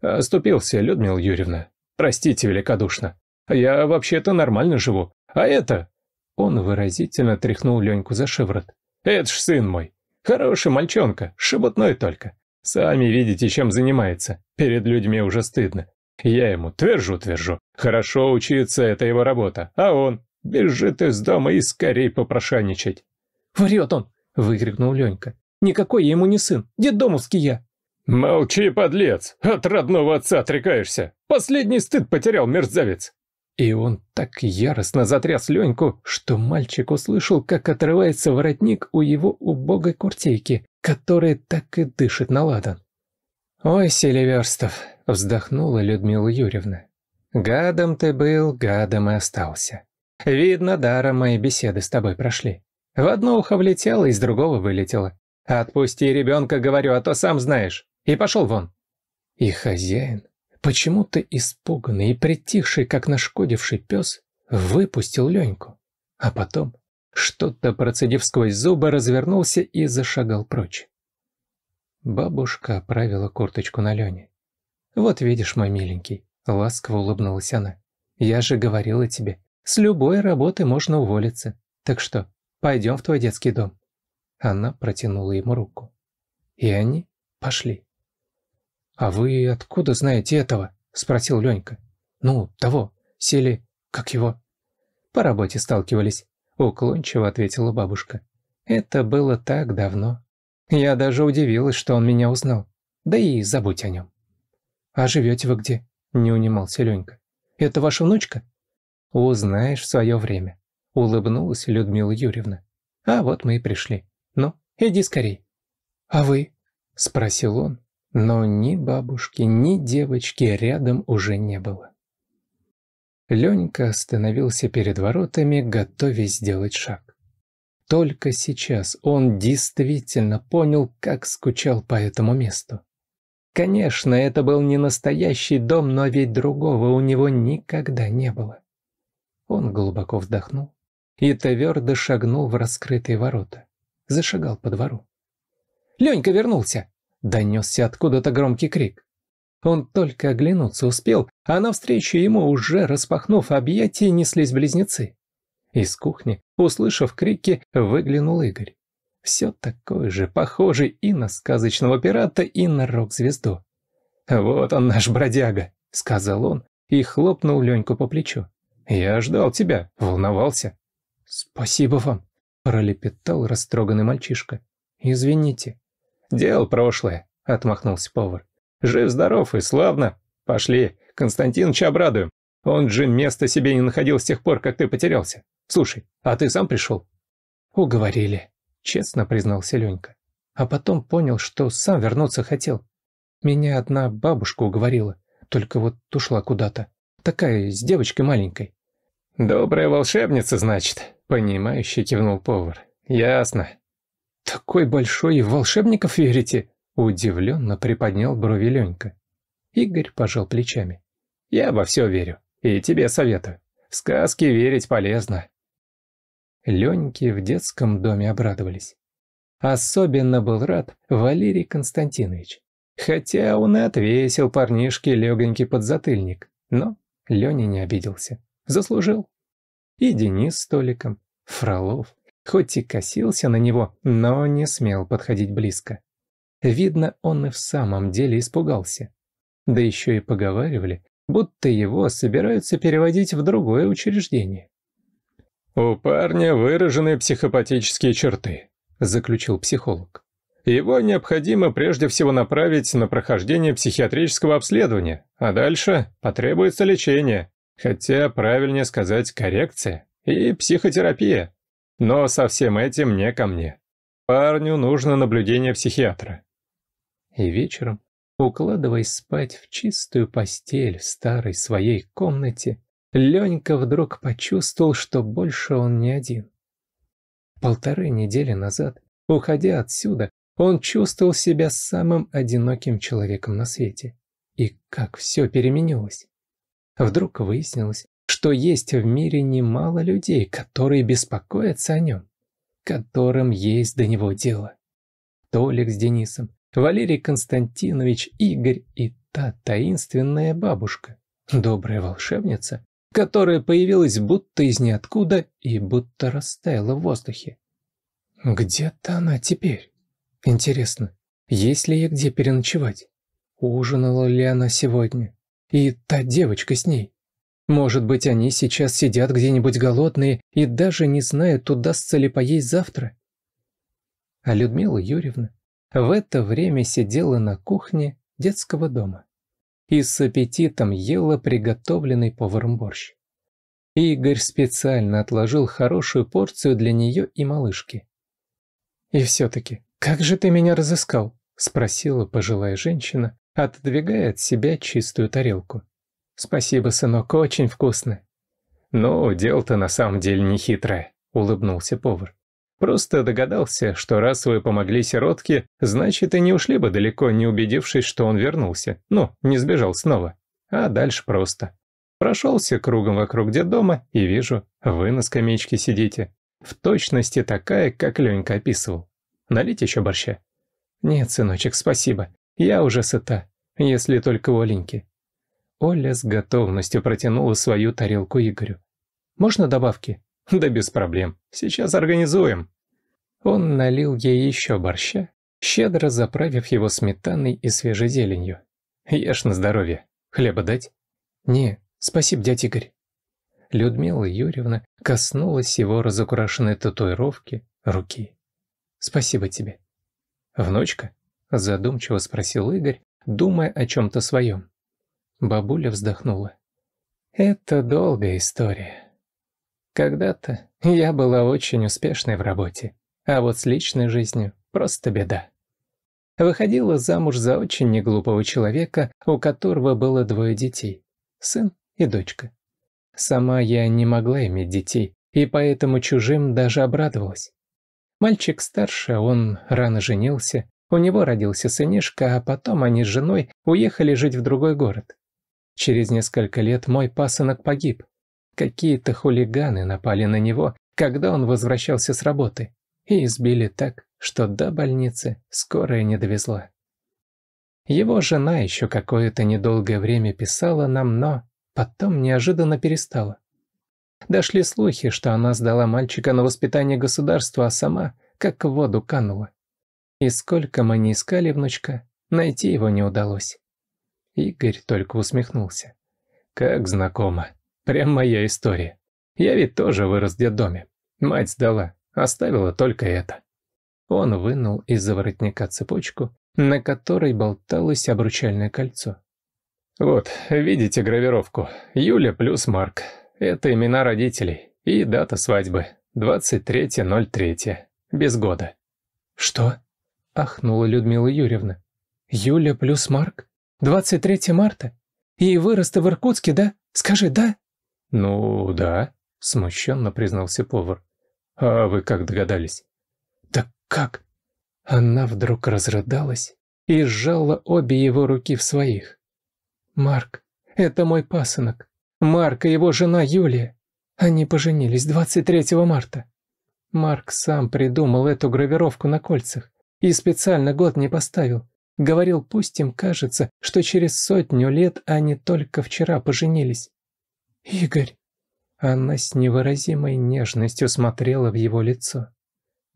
«Оступился, Людмила Юрьевна. Простите великодушно. Я вообще-то нормально живу. А это...» Он выразительно тряхнул Леньку за шиворот. «Это ж сын мой. Хороший мальчонка, шебутной только. Сами видите, чем занимается. Перед людьми уже стыдно. Я ему твержу-твержу. Хорошо учиться, это его работа. А он «Бежит с дома и скорей попрошайничать!» «Врет он!» — выкрикнул Ленька. «Никакой я ему не сын, деддомовский я!» «Молчи, подлец! От родного отца отрекаешься! Последний стыд потерял мерзавец!» И он так яростно затряс Леньку, что мальчик услышал, как отрывается воротник у его убогой куртейки, которая так и дышит на ладан. «Ой, Селиверстов!» — вздохнула Людмила Юрьевна. «Гадом ты был, гадом и остался. Видно, даром мои беседы с тобой прошли. В одно ухо влетело, из другого вылетело. Отпусти ребенка, говорю, а то сам знаешь. И пошел вон. И хозяин, почему-то испуганный и притихший, как нашкодивший пес, выпустил Леньку. А потом, что-то процедив сквозь зубы, развернулся и зашагал прочь. Бабушка оправила курточку на Лене. «Вот видишь, мой миленький», — ласково улыбнулась она. «Я же говорила тебе, с любой работы можно уволиться. Так что, пойдем в твой детский дом». Она протянула ему руку. И они пошли. «А вы откуда знаете этого?» – спросил Ленька. «Ну, того. Сели... Как его?» «По работе сталкивались», – уклончиво ответила бабушка. «Это было так давно. Я даже удивилась, что он меня узнал. Да и забудь о нем». «А живете вы где?» – не унимался Ленька. «Это ваша внучка?» «Узнаешь в свое время», — улыбнулась Людмила Юрьевна. «А вот мы и пришли. Ну, иди скорей». «А вы?» — спросил он, но ни бабушки, ни девочки рядом уже не было. Ленька остановился перед воротами, готовясь сделать шаг. Только сейчас он действительно понял, как скучал по этому месту. Конечно, это был не настоящий дом, но ведь другого у него никогда не было. Он глубоко вздохнул и твердо шагнул в раскрытые ворота. Зашагал по двору. «Ленька вернулся!» — донесся откуда-то громкий крик. Он только оглянуться успел, а навстречу ему, уже распахнув объятия, неслись близнецы. Из кухни, услышав крики, выглянул Игорь. Все такой же, похожий и на сказочного пирата, и на рок-звезду. «Вот он, наш бродяга», — сказал он и хлопнул Леньку по плечу. Я ждал тебя, волновался». «Спасибо вам», — пролепетал растроганный мальчишка. «Извините». дело прошлое», — отмахнулся повар. «Жив-здоров и славно. Пошли, Константиновича обрадуем. Он же места себе не находил с тех пор, как ты потерялся. Слушай, а ты сам пришел?» «Уговорили», — честно признался Ленька. А потом понял, что сам вернуться хотел. Меня одна бабушка уговорила, только вот ушла куда-то. Такая, с девочкой маленькой». «Добрая волшебница, значит?» — понимающе кивнул повар. «Ясно». «Такой большой и в волшебников верите?» — удивленно приподнял брови Ленька. Игорь пожал плечами. «Я во все верю. И тебе советую. В сказки верить полезно». Леньки в детском доме обрадовались. Особенно был рад Валерий Константинович. Хотя он и отвесил парнишке легонький подзатыльник, но Леня не обиделся. Заслужил. И Денис с Толиком. Фролов. Хоть и косился на него, но не смел подходить близко. Видно, он и в самом деле испугался. Да еще и поговаривали, будто его собираются переводить в другое учреждение. «У парня выражены психопатические черты», — заключил психолог. Его необходимо прежде всего направить на прохождение психиатрического обследования, а дальше потребуется лечение, хотя правильнее сказать коррекция и психотерапия. Но со всем этим не ко мне. Парню нужно наблюдение психиатра. И вечером, укладываясь спать в чистую постель в старой своей комнате, Ленька вдруг почувствовал, что больше он не один. Полторы недели назад, уходя отсюда, он чувствовал себя самым одиноким человеком на свете. И как все переменилось. Вдруг выяснилось, что есть в мире немало людей, которые беспокоятся о нем, которым есть до него дело. Толик с Денисом, Валерий Константинович, Игорь и та таинственная бабушка, добрая волшебница, которая появилась будто из ниоткуда и будто растаяла в воздухе. Где-то она теперь. Интересно, есть ли ей где переночевать? Ужинала ли она сегодня? И та девочка с ней? Может быть, они сейчас сидят где-нибудь голодные и даже не знают, удастся ли поесть завтра? А Людмила Юрьевна в это время сидела на кухне детского дома и с аппетитом ела приготовленный поваром борщ. Игорь специально отложил хорошую порцию для нее и малышки. И все-таки «Как же ты меня разыскал?» — спросила пожилая женщина, отодвигая от себя чистую тарелку. «Спасибо, сынок, очень вкусно». «Ну, дело-то на самом деле нехитрое», — улыбнулся повар. «Просто догадался, что раз вы помогли сиротке, значит, и не ушли бы далеко, не убедившись, что он вернулся. Ну, не сбежал снова. А дальше просто. Прошелся кругом вокруг дома и вижу, вы на скамеечке сидите. В точности такая, как Ленька описывал. Налить еще борща?» «Нет, сыночек, спасибо. Я уже сыта. Если только у Оленьки». Оля с готовностью протянула свою тарелку Игорю. «Можно добавки?» «Да без проблем. Сейчас организуем». Он налил ей еще борща, щедро заправив его сметаной и свежей зеленью. «Ешь на здоровье. Хлеба дать?» «Не, спасибо, дядя Игорь». Людмила Юрьевна коснулась его разукрашенной татуировки руки. Спасибо тебе. Внучка? Задумчиво спросил Игорь, думая о чем-то своем. Бабуля вздохнула. Это долгая история. Когда-то я была очень успешной в работе, а вот с личной жизнью просто беда. Выходила замуж за очень неглупого человека, у которого было двое детей, сын и дочка. Сама я не могла иметь детей, и поэтому чужим даже обрадовалась. Мальчик старше, он рано женился, у него родился сынишка, а потом они с женой уехали жить в другой город. Через несколько лет мой пасынок погиб. Какие-то хулиганы напали на него, когда он возвращался с работы, и избили так, что до больницы скорая не довезла. Его жена еще какое-то недолгое время писала нам, но потом неожиданно перестала. Дошли слухи, что она сдала мальчика на воспитание государства, а сама как в воду канула. И сколько мы не искали внучка, найти его не удалось. Игорь только усмехнулся. Как знакомо. Прям моя история. Я ведь тоже вырос в детдоме. Мать сдала, оставила только это. Он вынул из-за воротника цепочку, на которой болталось обручальное кольцо. «Вот, видите гравировку? Юля плюс Марк. Это имена родителей и дата свадьбы. 23.03. Без года. «Что?» – ахнула Людмила Юрьевна. «Юля плюс Марк? 23 марта? И вырос ты в Иркутске, да? Скажи, да?» «Ну, да», – смущенно признался повар. «А вы как догадались?» Так как?» Она вдруг разрыдалась и сжала обе его руки в своих. «Марк, это мой пасынок. Марк и его жена Юлия. Они поженились 23 марта. Марк сам придумал эту гравировку на кольцах и специально год не поставил. Говорил, пусть им кажется, что через сотню лет они только вчера поженились. «Игорь!» Она с невыразимой нежностью смотрела в его лицо.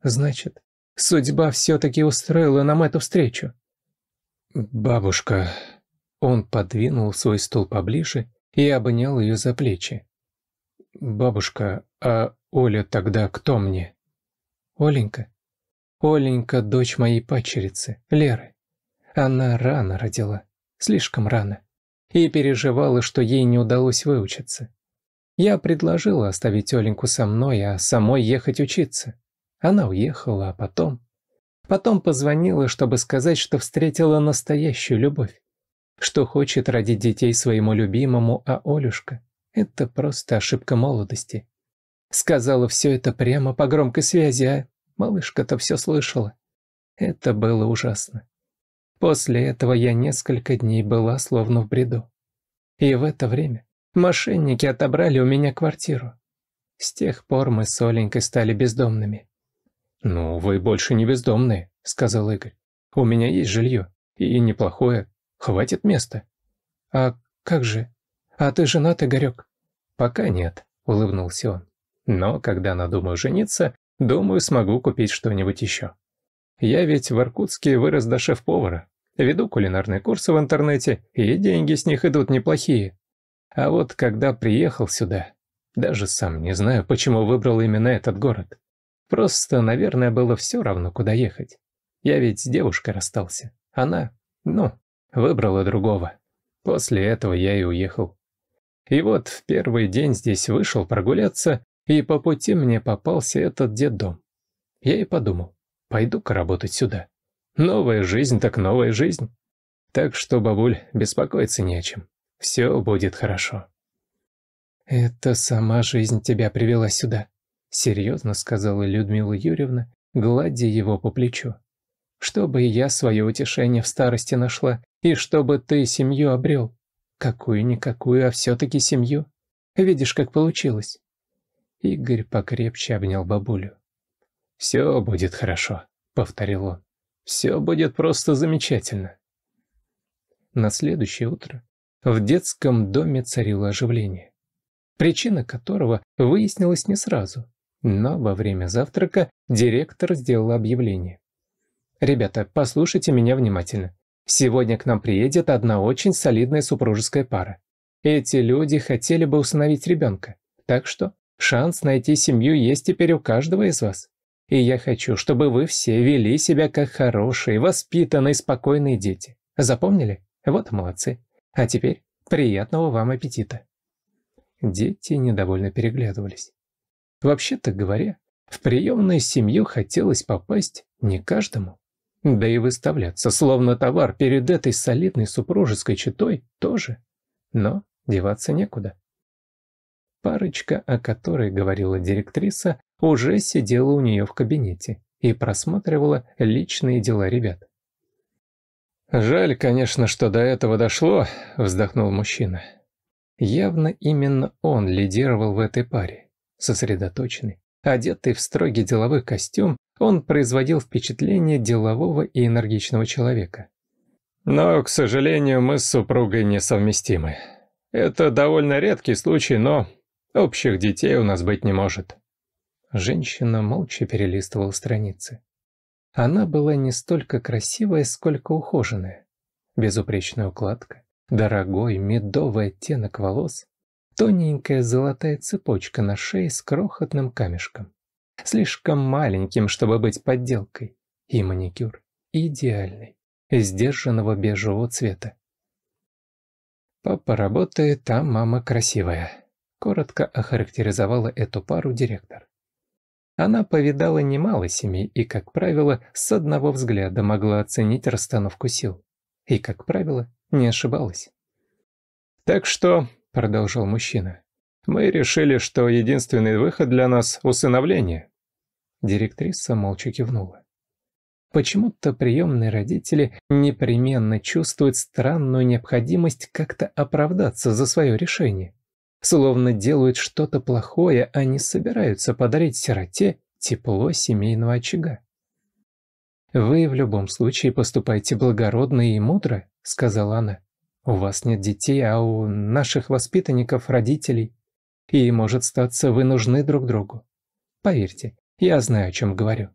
«Значит, судьба все-таки устроила нам эту встречу». «Бабушка...» Он подвинул свой стул поближе и обнял ее за плечи. «Бабушка, а Оля тогда кто мне?» «Оленька. Оленька – дочь моей пачерицы Леры. Она рано родила, слишком рано, и переживала, что ей не удалось выучиться. Я предложила оставить Оленьку со мной, а самой ехать учиться. Она уехала, а потом... Потом позвонила, чтобы сказать, что встретила настоящую любовь что хочет родить детей своему любимому, а Олюшка – это просто ошибка молодости. Сказала все это прямо по громкой связи, а малышка-то все слышала. Это было ужасно. После этого я несколько дней была словно в бреду. И в это время мошенники отобрали у меня квартиру. С тех пор мы с Оленькой стали бездомными. «Ну, вы больше не бездомные», — сказал Игорь. «У меня есть жилье, и неплохое, Хватит места. А как же? А ты женат, Игорек? Пока нет, улыбнулся он. Но когда надумаю жениться, думаю, смогу купить что-нибудь еще. Я ведь в Иркутске вырос до шеф-повара. Веду кулинарные курсы в интернете, и деньги с них идут неплохие. А вот когда приехал сюда, даже сам не знаю, почему выбрал именно этот город. Просто, наверное, было все равно, куда ехать. Я ведь с девушкой расстался. Она, ну, Выбрала другого. После этого я и уехал. И вот в первый день здесь вышел прогуляться, и по пути мне попался этот дед дом. Я и подумал, пойду-ка работать сюда. Новая жизнь так новая жизнь. Так что, бабуль, беспокоиться не о чем. Все будет хорошо. «Это сама жизнь тебя привела сюда», — серьезно сказала Людмила Юрьевна, гладя его по плечу чтобы я свое утешение в старости нашла, и чтобы ты семью обрел. Какую-никакую, а все-таки семью. Видишь, как получилось». Игорь покрепче обнял бабулю. «Все будет хорошо», — повторил он. «Все будет просто замечательно». На следующее утро в детском доме царило оживление, причина которого выяснилась не сразу, но во время завтрака директор сделал объявление. Ребята, послушайте меня внимательно. Сегодня к нам приедет одна очень солидная супружеская пара. Эти люди хотели бы усыновить ребенка. Так что шанс найти семью есть теперь у каждого из вас. И я хочу, чтобы вы все вели себя как хорошие, воспитанные, спокойные дети. Запомнили? Вот молодцы. А теперь приятного вам аппетита. Дети недовольно переглядывались. Вообще-то говоря, в приемную семью хотелось попасть не каждому. Да и выставляться, словно товар, перед этой солидной супружеской четой тоже. Но деваться некуда. Парочка, о которой говорила директриса, уже сидела у нее в кабинете и просматривала личные дела ребят. «Жаль, конечно, что до этого дошло», — вздохнул мужчина. Явно именно он лидировал в этой паре, сосредоточенный, Одетый в строгий деловой костюм, он производил впечатление делового и энергичного человека. «Но, к сожалению, мы с супругой несовместимы. Это довольно редкий случай, но общих детей у нас быть не может». Женщина молча перелистывала страницы. Она была не столько красивая, сколько ухоженная. Безупречная укладка, дорогой медовый оттенок волос, тоненькая золотая цепочка на шее с крохотным камешком. Слишком маленьким, чтобы быть подделкой. И маникюр идеальный, сдержанного бежевого цвета. «Папа работает, а мама красивая», — коротко охарактеризовала эту пару директор. Она повидала немало семей и, как правило, с одного взгляда могла оценить расстановку сил. И, как правило, не ошибалась. «Так что продолжал мужчина. «Мы решили, что единственный выход для нас — усыновление». Директриса молча кивнула. Почему-то приемные родители непременно чувствуют странную необходимость как-то оправдаться за свое решение. Словно делают что-то плохое, а не собираются подарить сироте тепло семейного очага. «Вы в любом случае поступаете благородно и мудро», — сказала она. У вас нет детей, а у наших воспитанников родителей. И, может статься, вы нужны друг другу. Поверьте, я знаю, о чем говорю.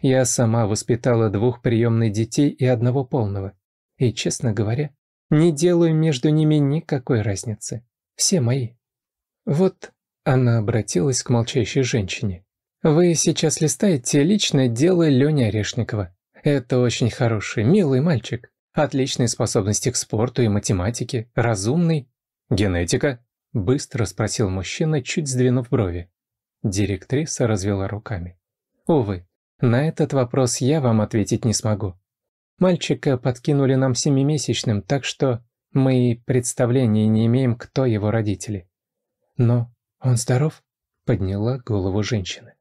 Я сама воспитала двух приемных детей и одного полного. И, честно говоря, не делаю между ними никакой разницы. Все мои. Вот она обратилась к молчащей женщине. «Вы сейчас листаете личное дело Лёни Орешникова. Это очень хороший, милый мальчик отличные способности к спорту и математике, разумный, генетика?» — быстро спросил мужчина, чуть сдвинув брови. Директриса развела руками. «Увы, на этот вопрос я вам ответить не смогу. Мальчика подкинули нам семимесячным, так что мы представления не имеем, кто его родители». «Но он здоров?» — подняла голову женщины.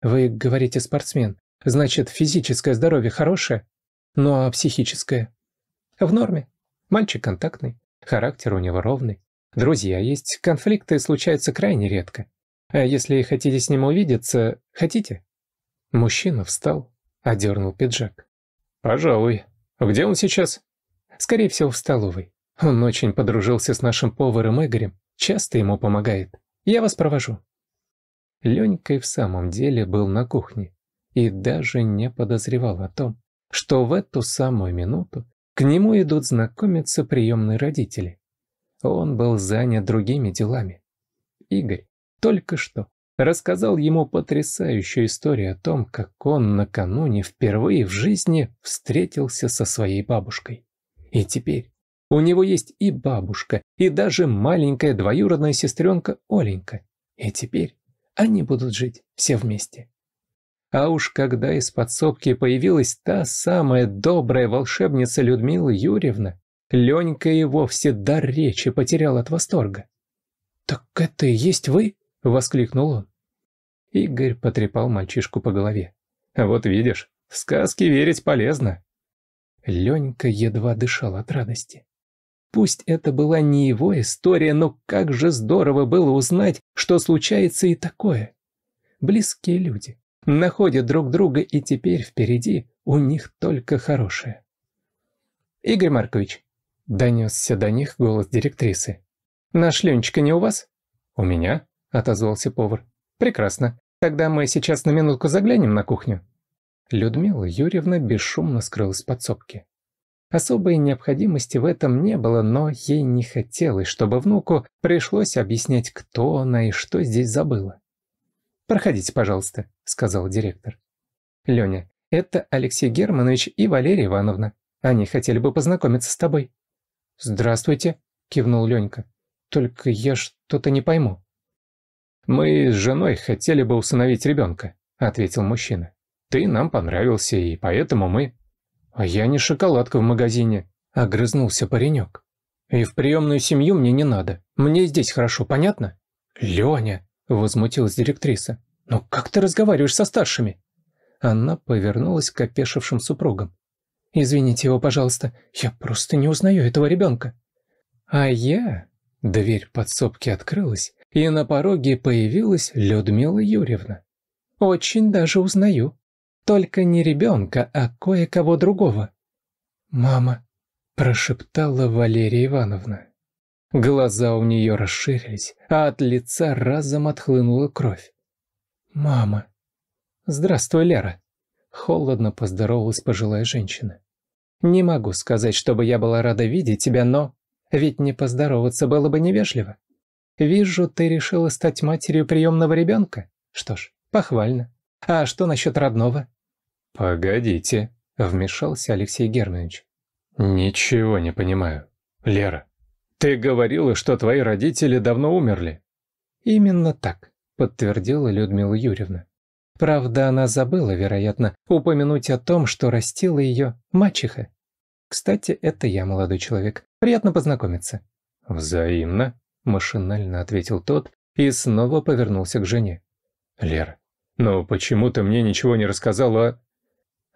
«Вы говорите спортсмен, значит, физическое здоровье хорошее, ну а психическое в норме. Мальчик контактный, характер у него ровный. Друзья есть, конфликты случаются крайне редко. А если хотите с ним увидеться, хотите?» Мужчина встал, одернул пиджак. «Пожалуй. Где он сейчас?» «Скорее всего, в столовой. Он очень подружился с нашим поваром Игорем, часто ему помогает. Я вас провожу». Ленька и в самом деле был на кухне и даже не подозревал о том, что в эту самую минуту к нему идут знакомиться приемные родители. Он был занят другими делами. Игорь только что рассказал ему потрясающую историю о том, как он накануне впервые в жизни встретился со своей бабушкой. И теперь у него есть и бабушка, и даже маленькая двоюродная сестренка Оленька. И теперь они будут жить все вместе. А уж когда из подсобки появилась та самая добрая волшебница Людмила Юрьевна, Ленька и вовсе дар речи потерял от восторга. «Так это и есть вы?» — воскликнул он. Игорь потрепал мальчишку по голове. «Вот видишь, в сказки верить полезно». Ленька едва дышал от радости. Пусть это была не его история, но как же здорово было узнать, что случается и такое. Близкие люди, находят друг друга, и теперь впереди у них только хорошее. «Игорь Маркович», — донесся до них голос директрисы. «Наш Ленечка не у вас?» «У меня», — отозвался повар. «Прекрасно. Тогда мы сейчас на минутку заглянем на кухню». Людмила Юрьевна бесшумно скрылась в подсобке. Особой необходимости в этом не было, но ей не хотелось, чтобы внуку пришлось объяснять, кто она и что здесь забыла. «Проходите, пожалуйста», — сказал директор. «Леня, это Алексей Германович и Валерия Ивановна. Они хотели бы познакомиться с тобой». «Здравствуйте», — кивнул Ленька. «Только я что-то не пойму». «Мы с женой хотели бы усыновить ребенка», — ответил мужчина. «Ты нам понравился, и поэтому мы...» «А я не шоколадка в магазине», — огрызнулся паренек. «И в приемную семью мне не надо. Мне здесь хорошо, понятно?» «Леня!» Возмутилась директриса. «Но «Ну как ты разговариваешь со старшими?» Она повернулась к опешившим супругам. «Извините его, пожалуйста, я просто не узнаю этого ребенка». «А я...» Дверь подсобки открылась, и на пороге появилась Людмила Юрьевна. «Очень даже узнаю. Только не ребенка, а кое-кого другого». «Мама», – прошептала Валерия Ивановна. Глаза у нее расширились, а от лица разом отхлынула кровь. «Мама!» «Здравствуй, Лера!» Холодно поздоровалась пожилая женщина. «Не могу сказать, чтобы я была рада видеть тебя, но... Ведь не поздороваться было бы невежливо. Вижу, ты решила стать матерью приемного ребенка. Что ж, похвально. А что насчет родного?» «Погодите», — вмешался Алексей Германович. «Ничего не понимаю. Лера, «Ты говорила, что твои родители давно умерли». «Именно так», — подтвердила Людмила Юрьевна. Правда, она забыла, вероятно, упомянуть о том, что растила ее мачеха. «Кстати, это я, молодой человек. Приятно познакомиться». «Взаимно», — машинально ответил тот и снова повернулся к жене. «Лера, но ну почему ты мне ничего не рассказала?»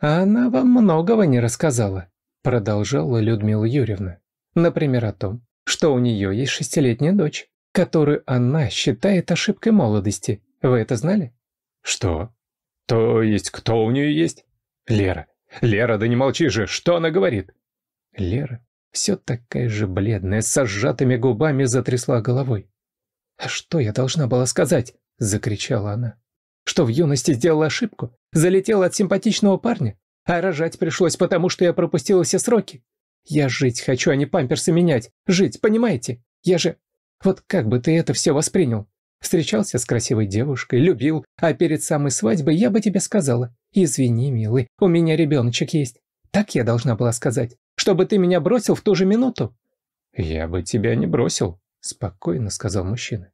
«А она вам многого не рассказала», — продолжала Людмила Юрьевна. «Например, о том, что у нее есть шестилетняя дочь, которую она считает ошибкой молодости. Вы это знали? Что? То есть кто у нее есть? Лера. Лера, да не молчи же, что она говорит? Лера, все такая же бледная, с сжатыми губами затрясла головой. «А что я должна была сказать?» — закричала она. «Что в юности сделала ошибку? Залетела от симпатичного парня? А рожать пришлось, потому что я пропустила все сроки? Я жить хочу, а не памперсы менять. Жить, понимаете? Я же... Вот как бы ты это все воспринял? Встречался с красивой девушкой, любил, а перед самой свадьбой я бы тебе сказала, «Извини, милый, у меня ребеночек есть». Так я должна была сказать, чтобы ты меня бросил в ту же минуту. «Я бы тебя не бросил», — спокойно сказал мужчина.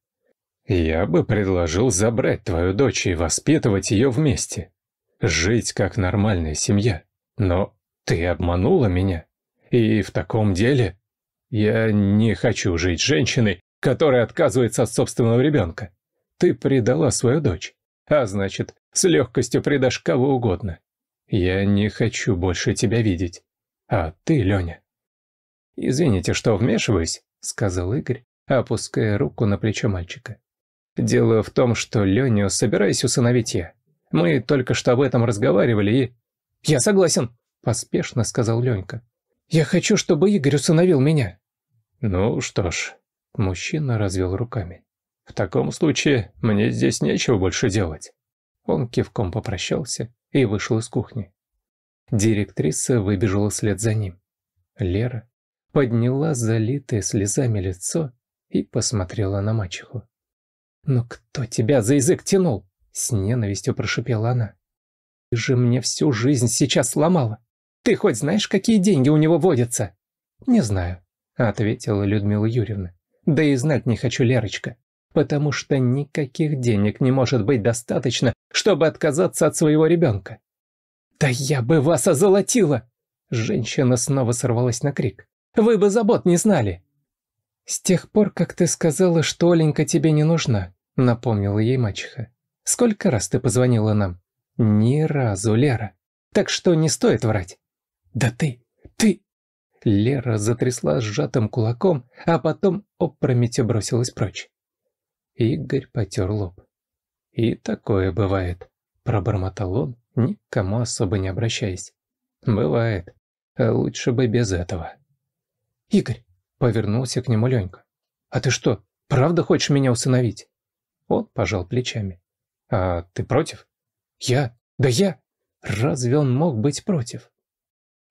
«Я бы предложил забрать твою дочь и воспитывать ее вместе. Жить как нормальная семья. Но ты обманула меня». И в таком деле я не хочу жить с женщиной, которая отказывается от собственного ребенка. Ты предала свою дочь, а значит, с легкостью предашь кого угодно. Я не хочу больше тебя видеть. А ты, Леня. «Извините, что вмешиваюсь», — сказал Игорь, опуская руку на плечо мальчика. «Дело в том, что Леню собираюсь усыновить я. Мы только что об этом разговаривали и...» «Я согласен», — поспешно сказал Ленька. Я хочу, чтобы Игорь усыновил меня». «Ну что ж», — мужчина развел руками. «В таком случае мне здесь нечего больше делать». Он кивком попрощался и вышел из кухни. Директриса выбежала вслед за ним. Лера подняла залитое слезами лицо и посмотрела на мачеху. Но «Ну кто тебя за язык тянул?» — с ненавистью прошипела она. «Ты же мне всю жизнь сейчас сломала. Ты хоть знаешь, какие деньги у него водятся?» «Не знаю», — ответила Людмила Юрьевна. «Да и знать не хочу, Лерочка, потому что никаких денег не может быть достаточно, чтобы отказаться от своего ребенка». «Да я бы вас озолотила!» Женщина снова сорвалась на крик. «Вы бы забот не знали!» «С тех пор, как ты сказала, что Оленька тебе не нужна», — напомнила ей мачеха. «Сколько раз ты позвонила нам?» «Ни разу, Лера. Так что не стоит врать». Да ты, ты!» Лера затрясла сжатым кулаком, а потом опрометью бросилась прочь. Игорь потер лоб. «И такое бывает», — пробормотал он, никому особо не обращаясь. «Бывает. А лучше бы без этого». «Игорь!» — повернулся к нему Ленька. «А ты что, правда хочешь меня усыновить?» Он пожал плечами. «А ты против?» «Я? Да я!» Разве он мог быть против?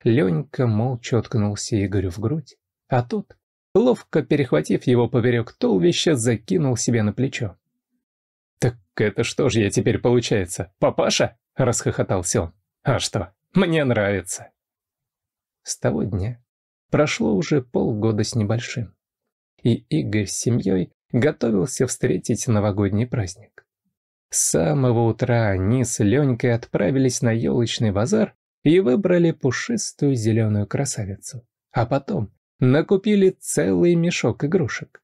Ленька молча уткнулся Игорю в грудь, а тот, ловко перехватив его поверек туловища, закинул себе на плечо. «Так это что же я теперь получается, папаша?» — расхохотался он. «А что, мне нравится!» С того дня прошло уже полгода с небольшим, и Игорь с семьей готовился встретить новогодний праздник. С самого утра они с Ленькой отправились на елочный базар и выбрали пушистую зеленую красавицу. А потом накупили целый мешок игрушек.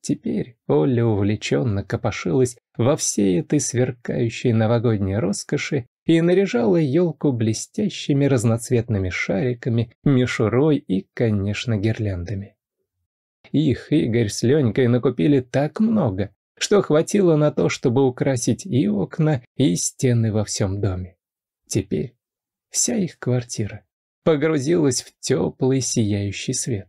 Теперь Оля увлеченно копошилась во всей этой сверкающей новогодней роскоши и наряжала елку блестящими разноцветными шариками, мишурой и, конечно, гирляндами. Их Игорь с Ленькой накупили так много, что хватило на то, чтобы украсить и окна, и стены во всем доме. Теперь вся их квартира погрузилась в теплый сияющий свет.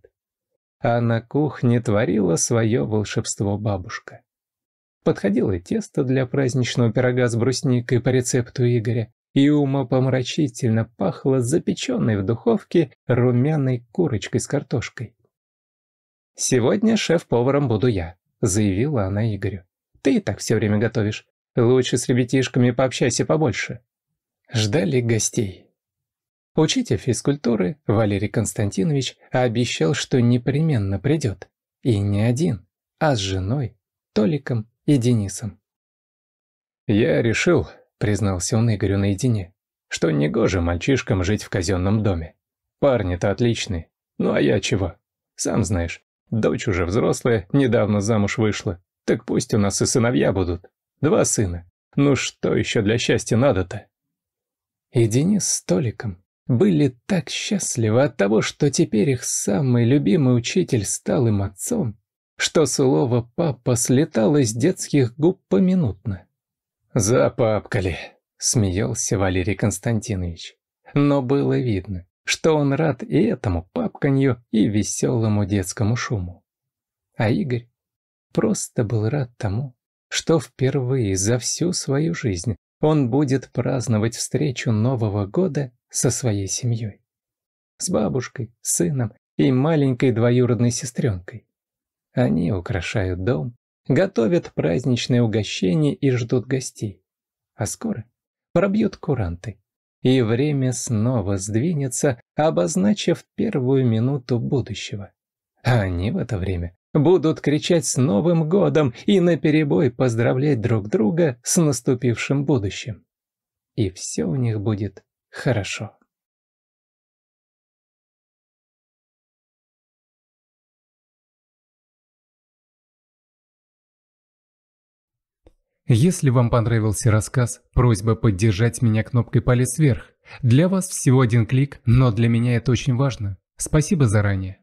А на кухне творила свое волшебство бабушка. Подходило тесто для праздничного пирога с брусникой по рецепту Игоря, и умопомрачительно пахло запеченной в духовке румяной курочкой с картошкой. «Сегодня шеф-поваром буду я», — заявила она Игорю. «Ты и так все время готовишь. Лучше с ребятишками пообщайся побольше». Ждали гостей. Учитель физкультуры Валерий Константинович обещал, что непременно придет. И не один, а с женой, Толиком и Денисом. «Я решил», — признался он Игорю наедине, «что негоже мальчишкам жить в казенном доме. Парни-то отличные. Ну а я чего? Сам знаешь, дочь уже взрослая, недавно замуж вышла. Так пусть у нас и сыновья будут. Два сына. Ну что еще для счастья надо-то?» И Денис с Толиком были так счастливы от того, что теперь их самый любимый учитель стал им отцом, что слово «папа» слетало с детских губ поминутно. «Запапкали», — смеялся Валерий Константинович. Но было видно, что он рад и этому папканью, и веселому детскому шуму. А Игорь просто был рад тому, что впервые за всю свою жизнь он будет праздновать встречу Нового года со своей семьей. С бабушкой, сыном и маленькой двоюродной сестренкой. Они украшают дом, готовят праздничные угощения и ждут гостей. А скоро пробьют куранты, и время снова сдвинется, обозначив первую минуту будущего. А они в это время будут кричать «С Новым годом!» и наперебой поздравлять друг друга с наступившим будущим. И все у них будет Хорошо. Если вам понравился рассказ, просьба поддержать меня кнопкой «Палец вверх». Для вас всего один клик, но для меня это очень важно. Спасибо заранее.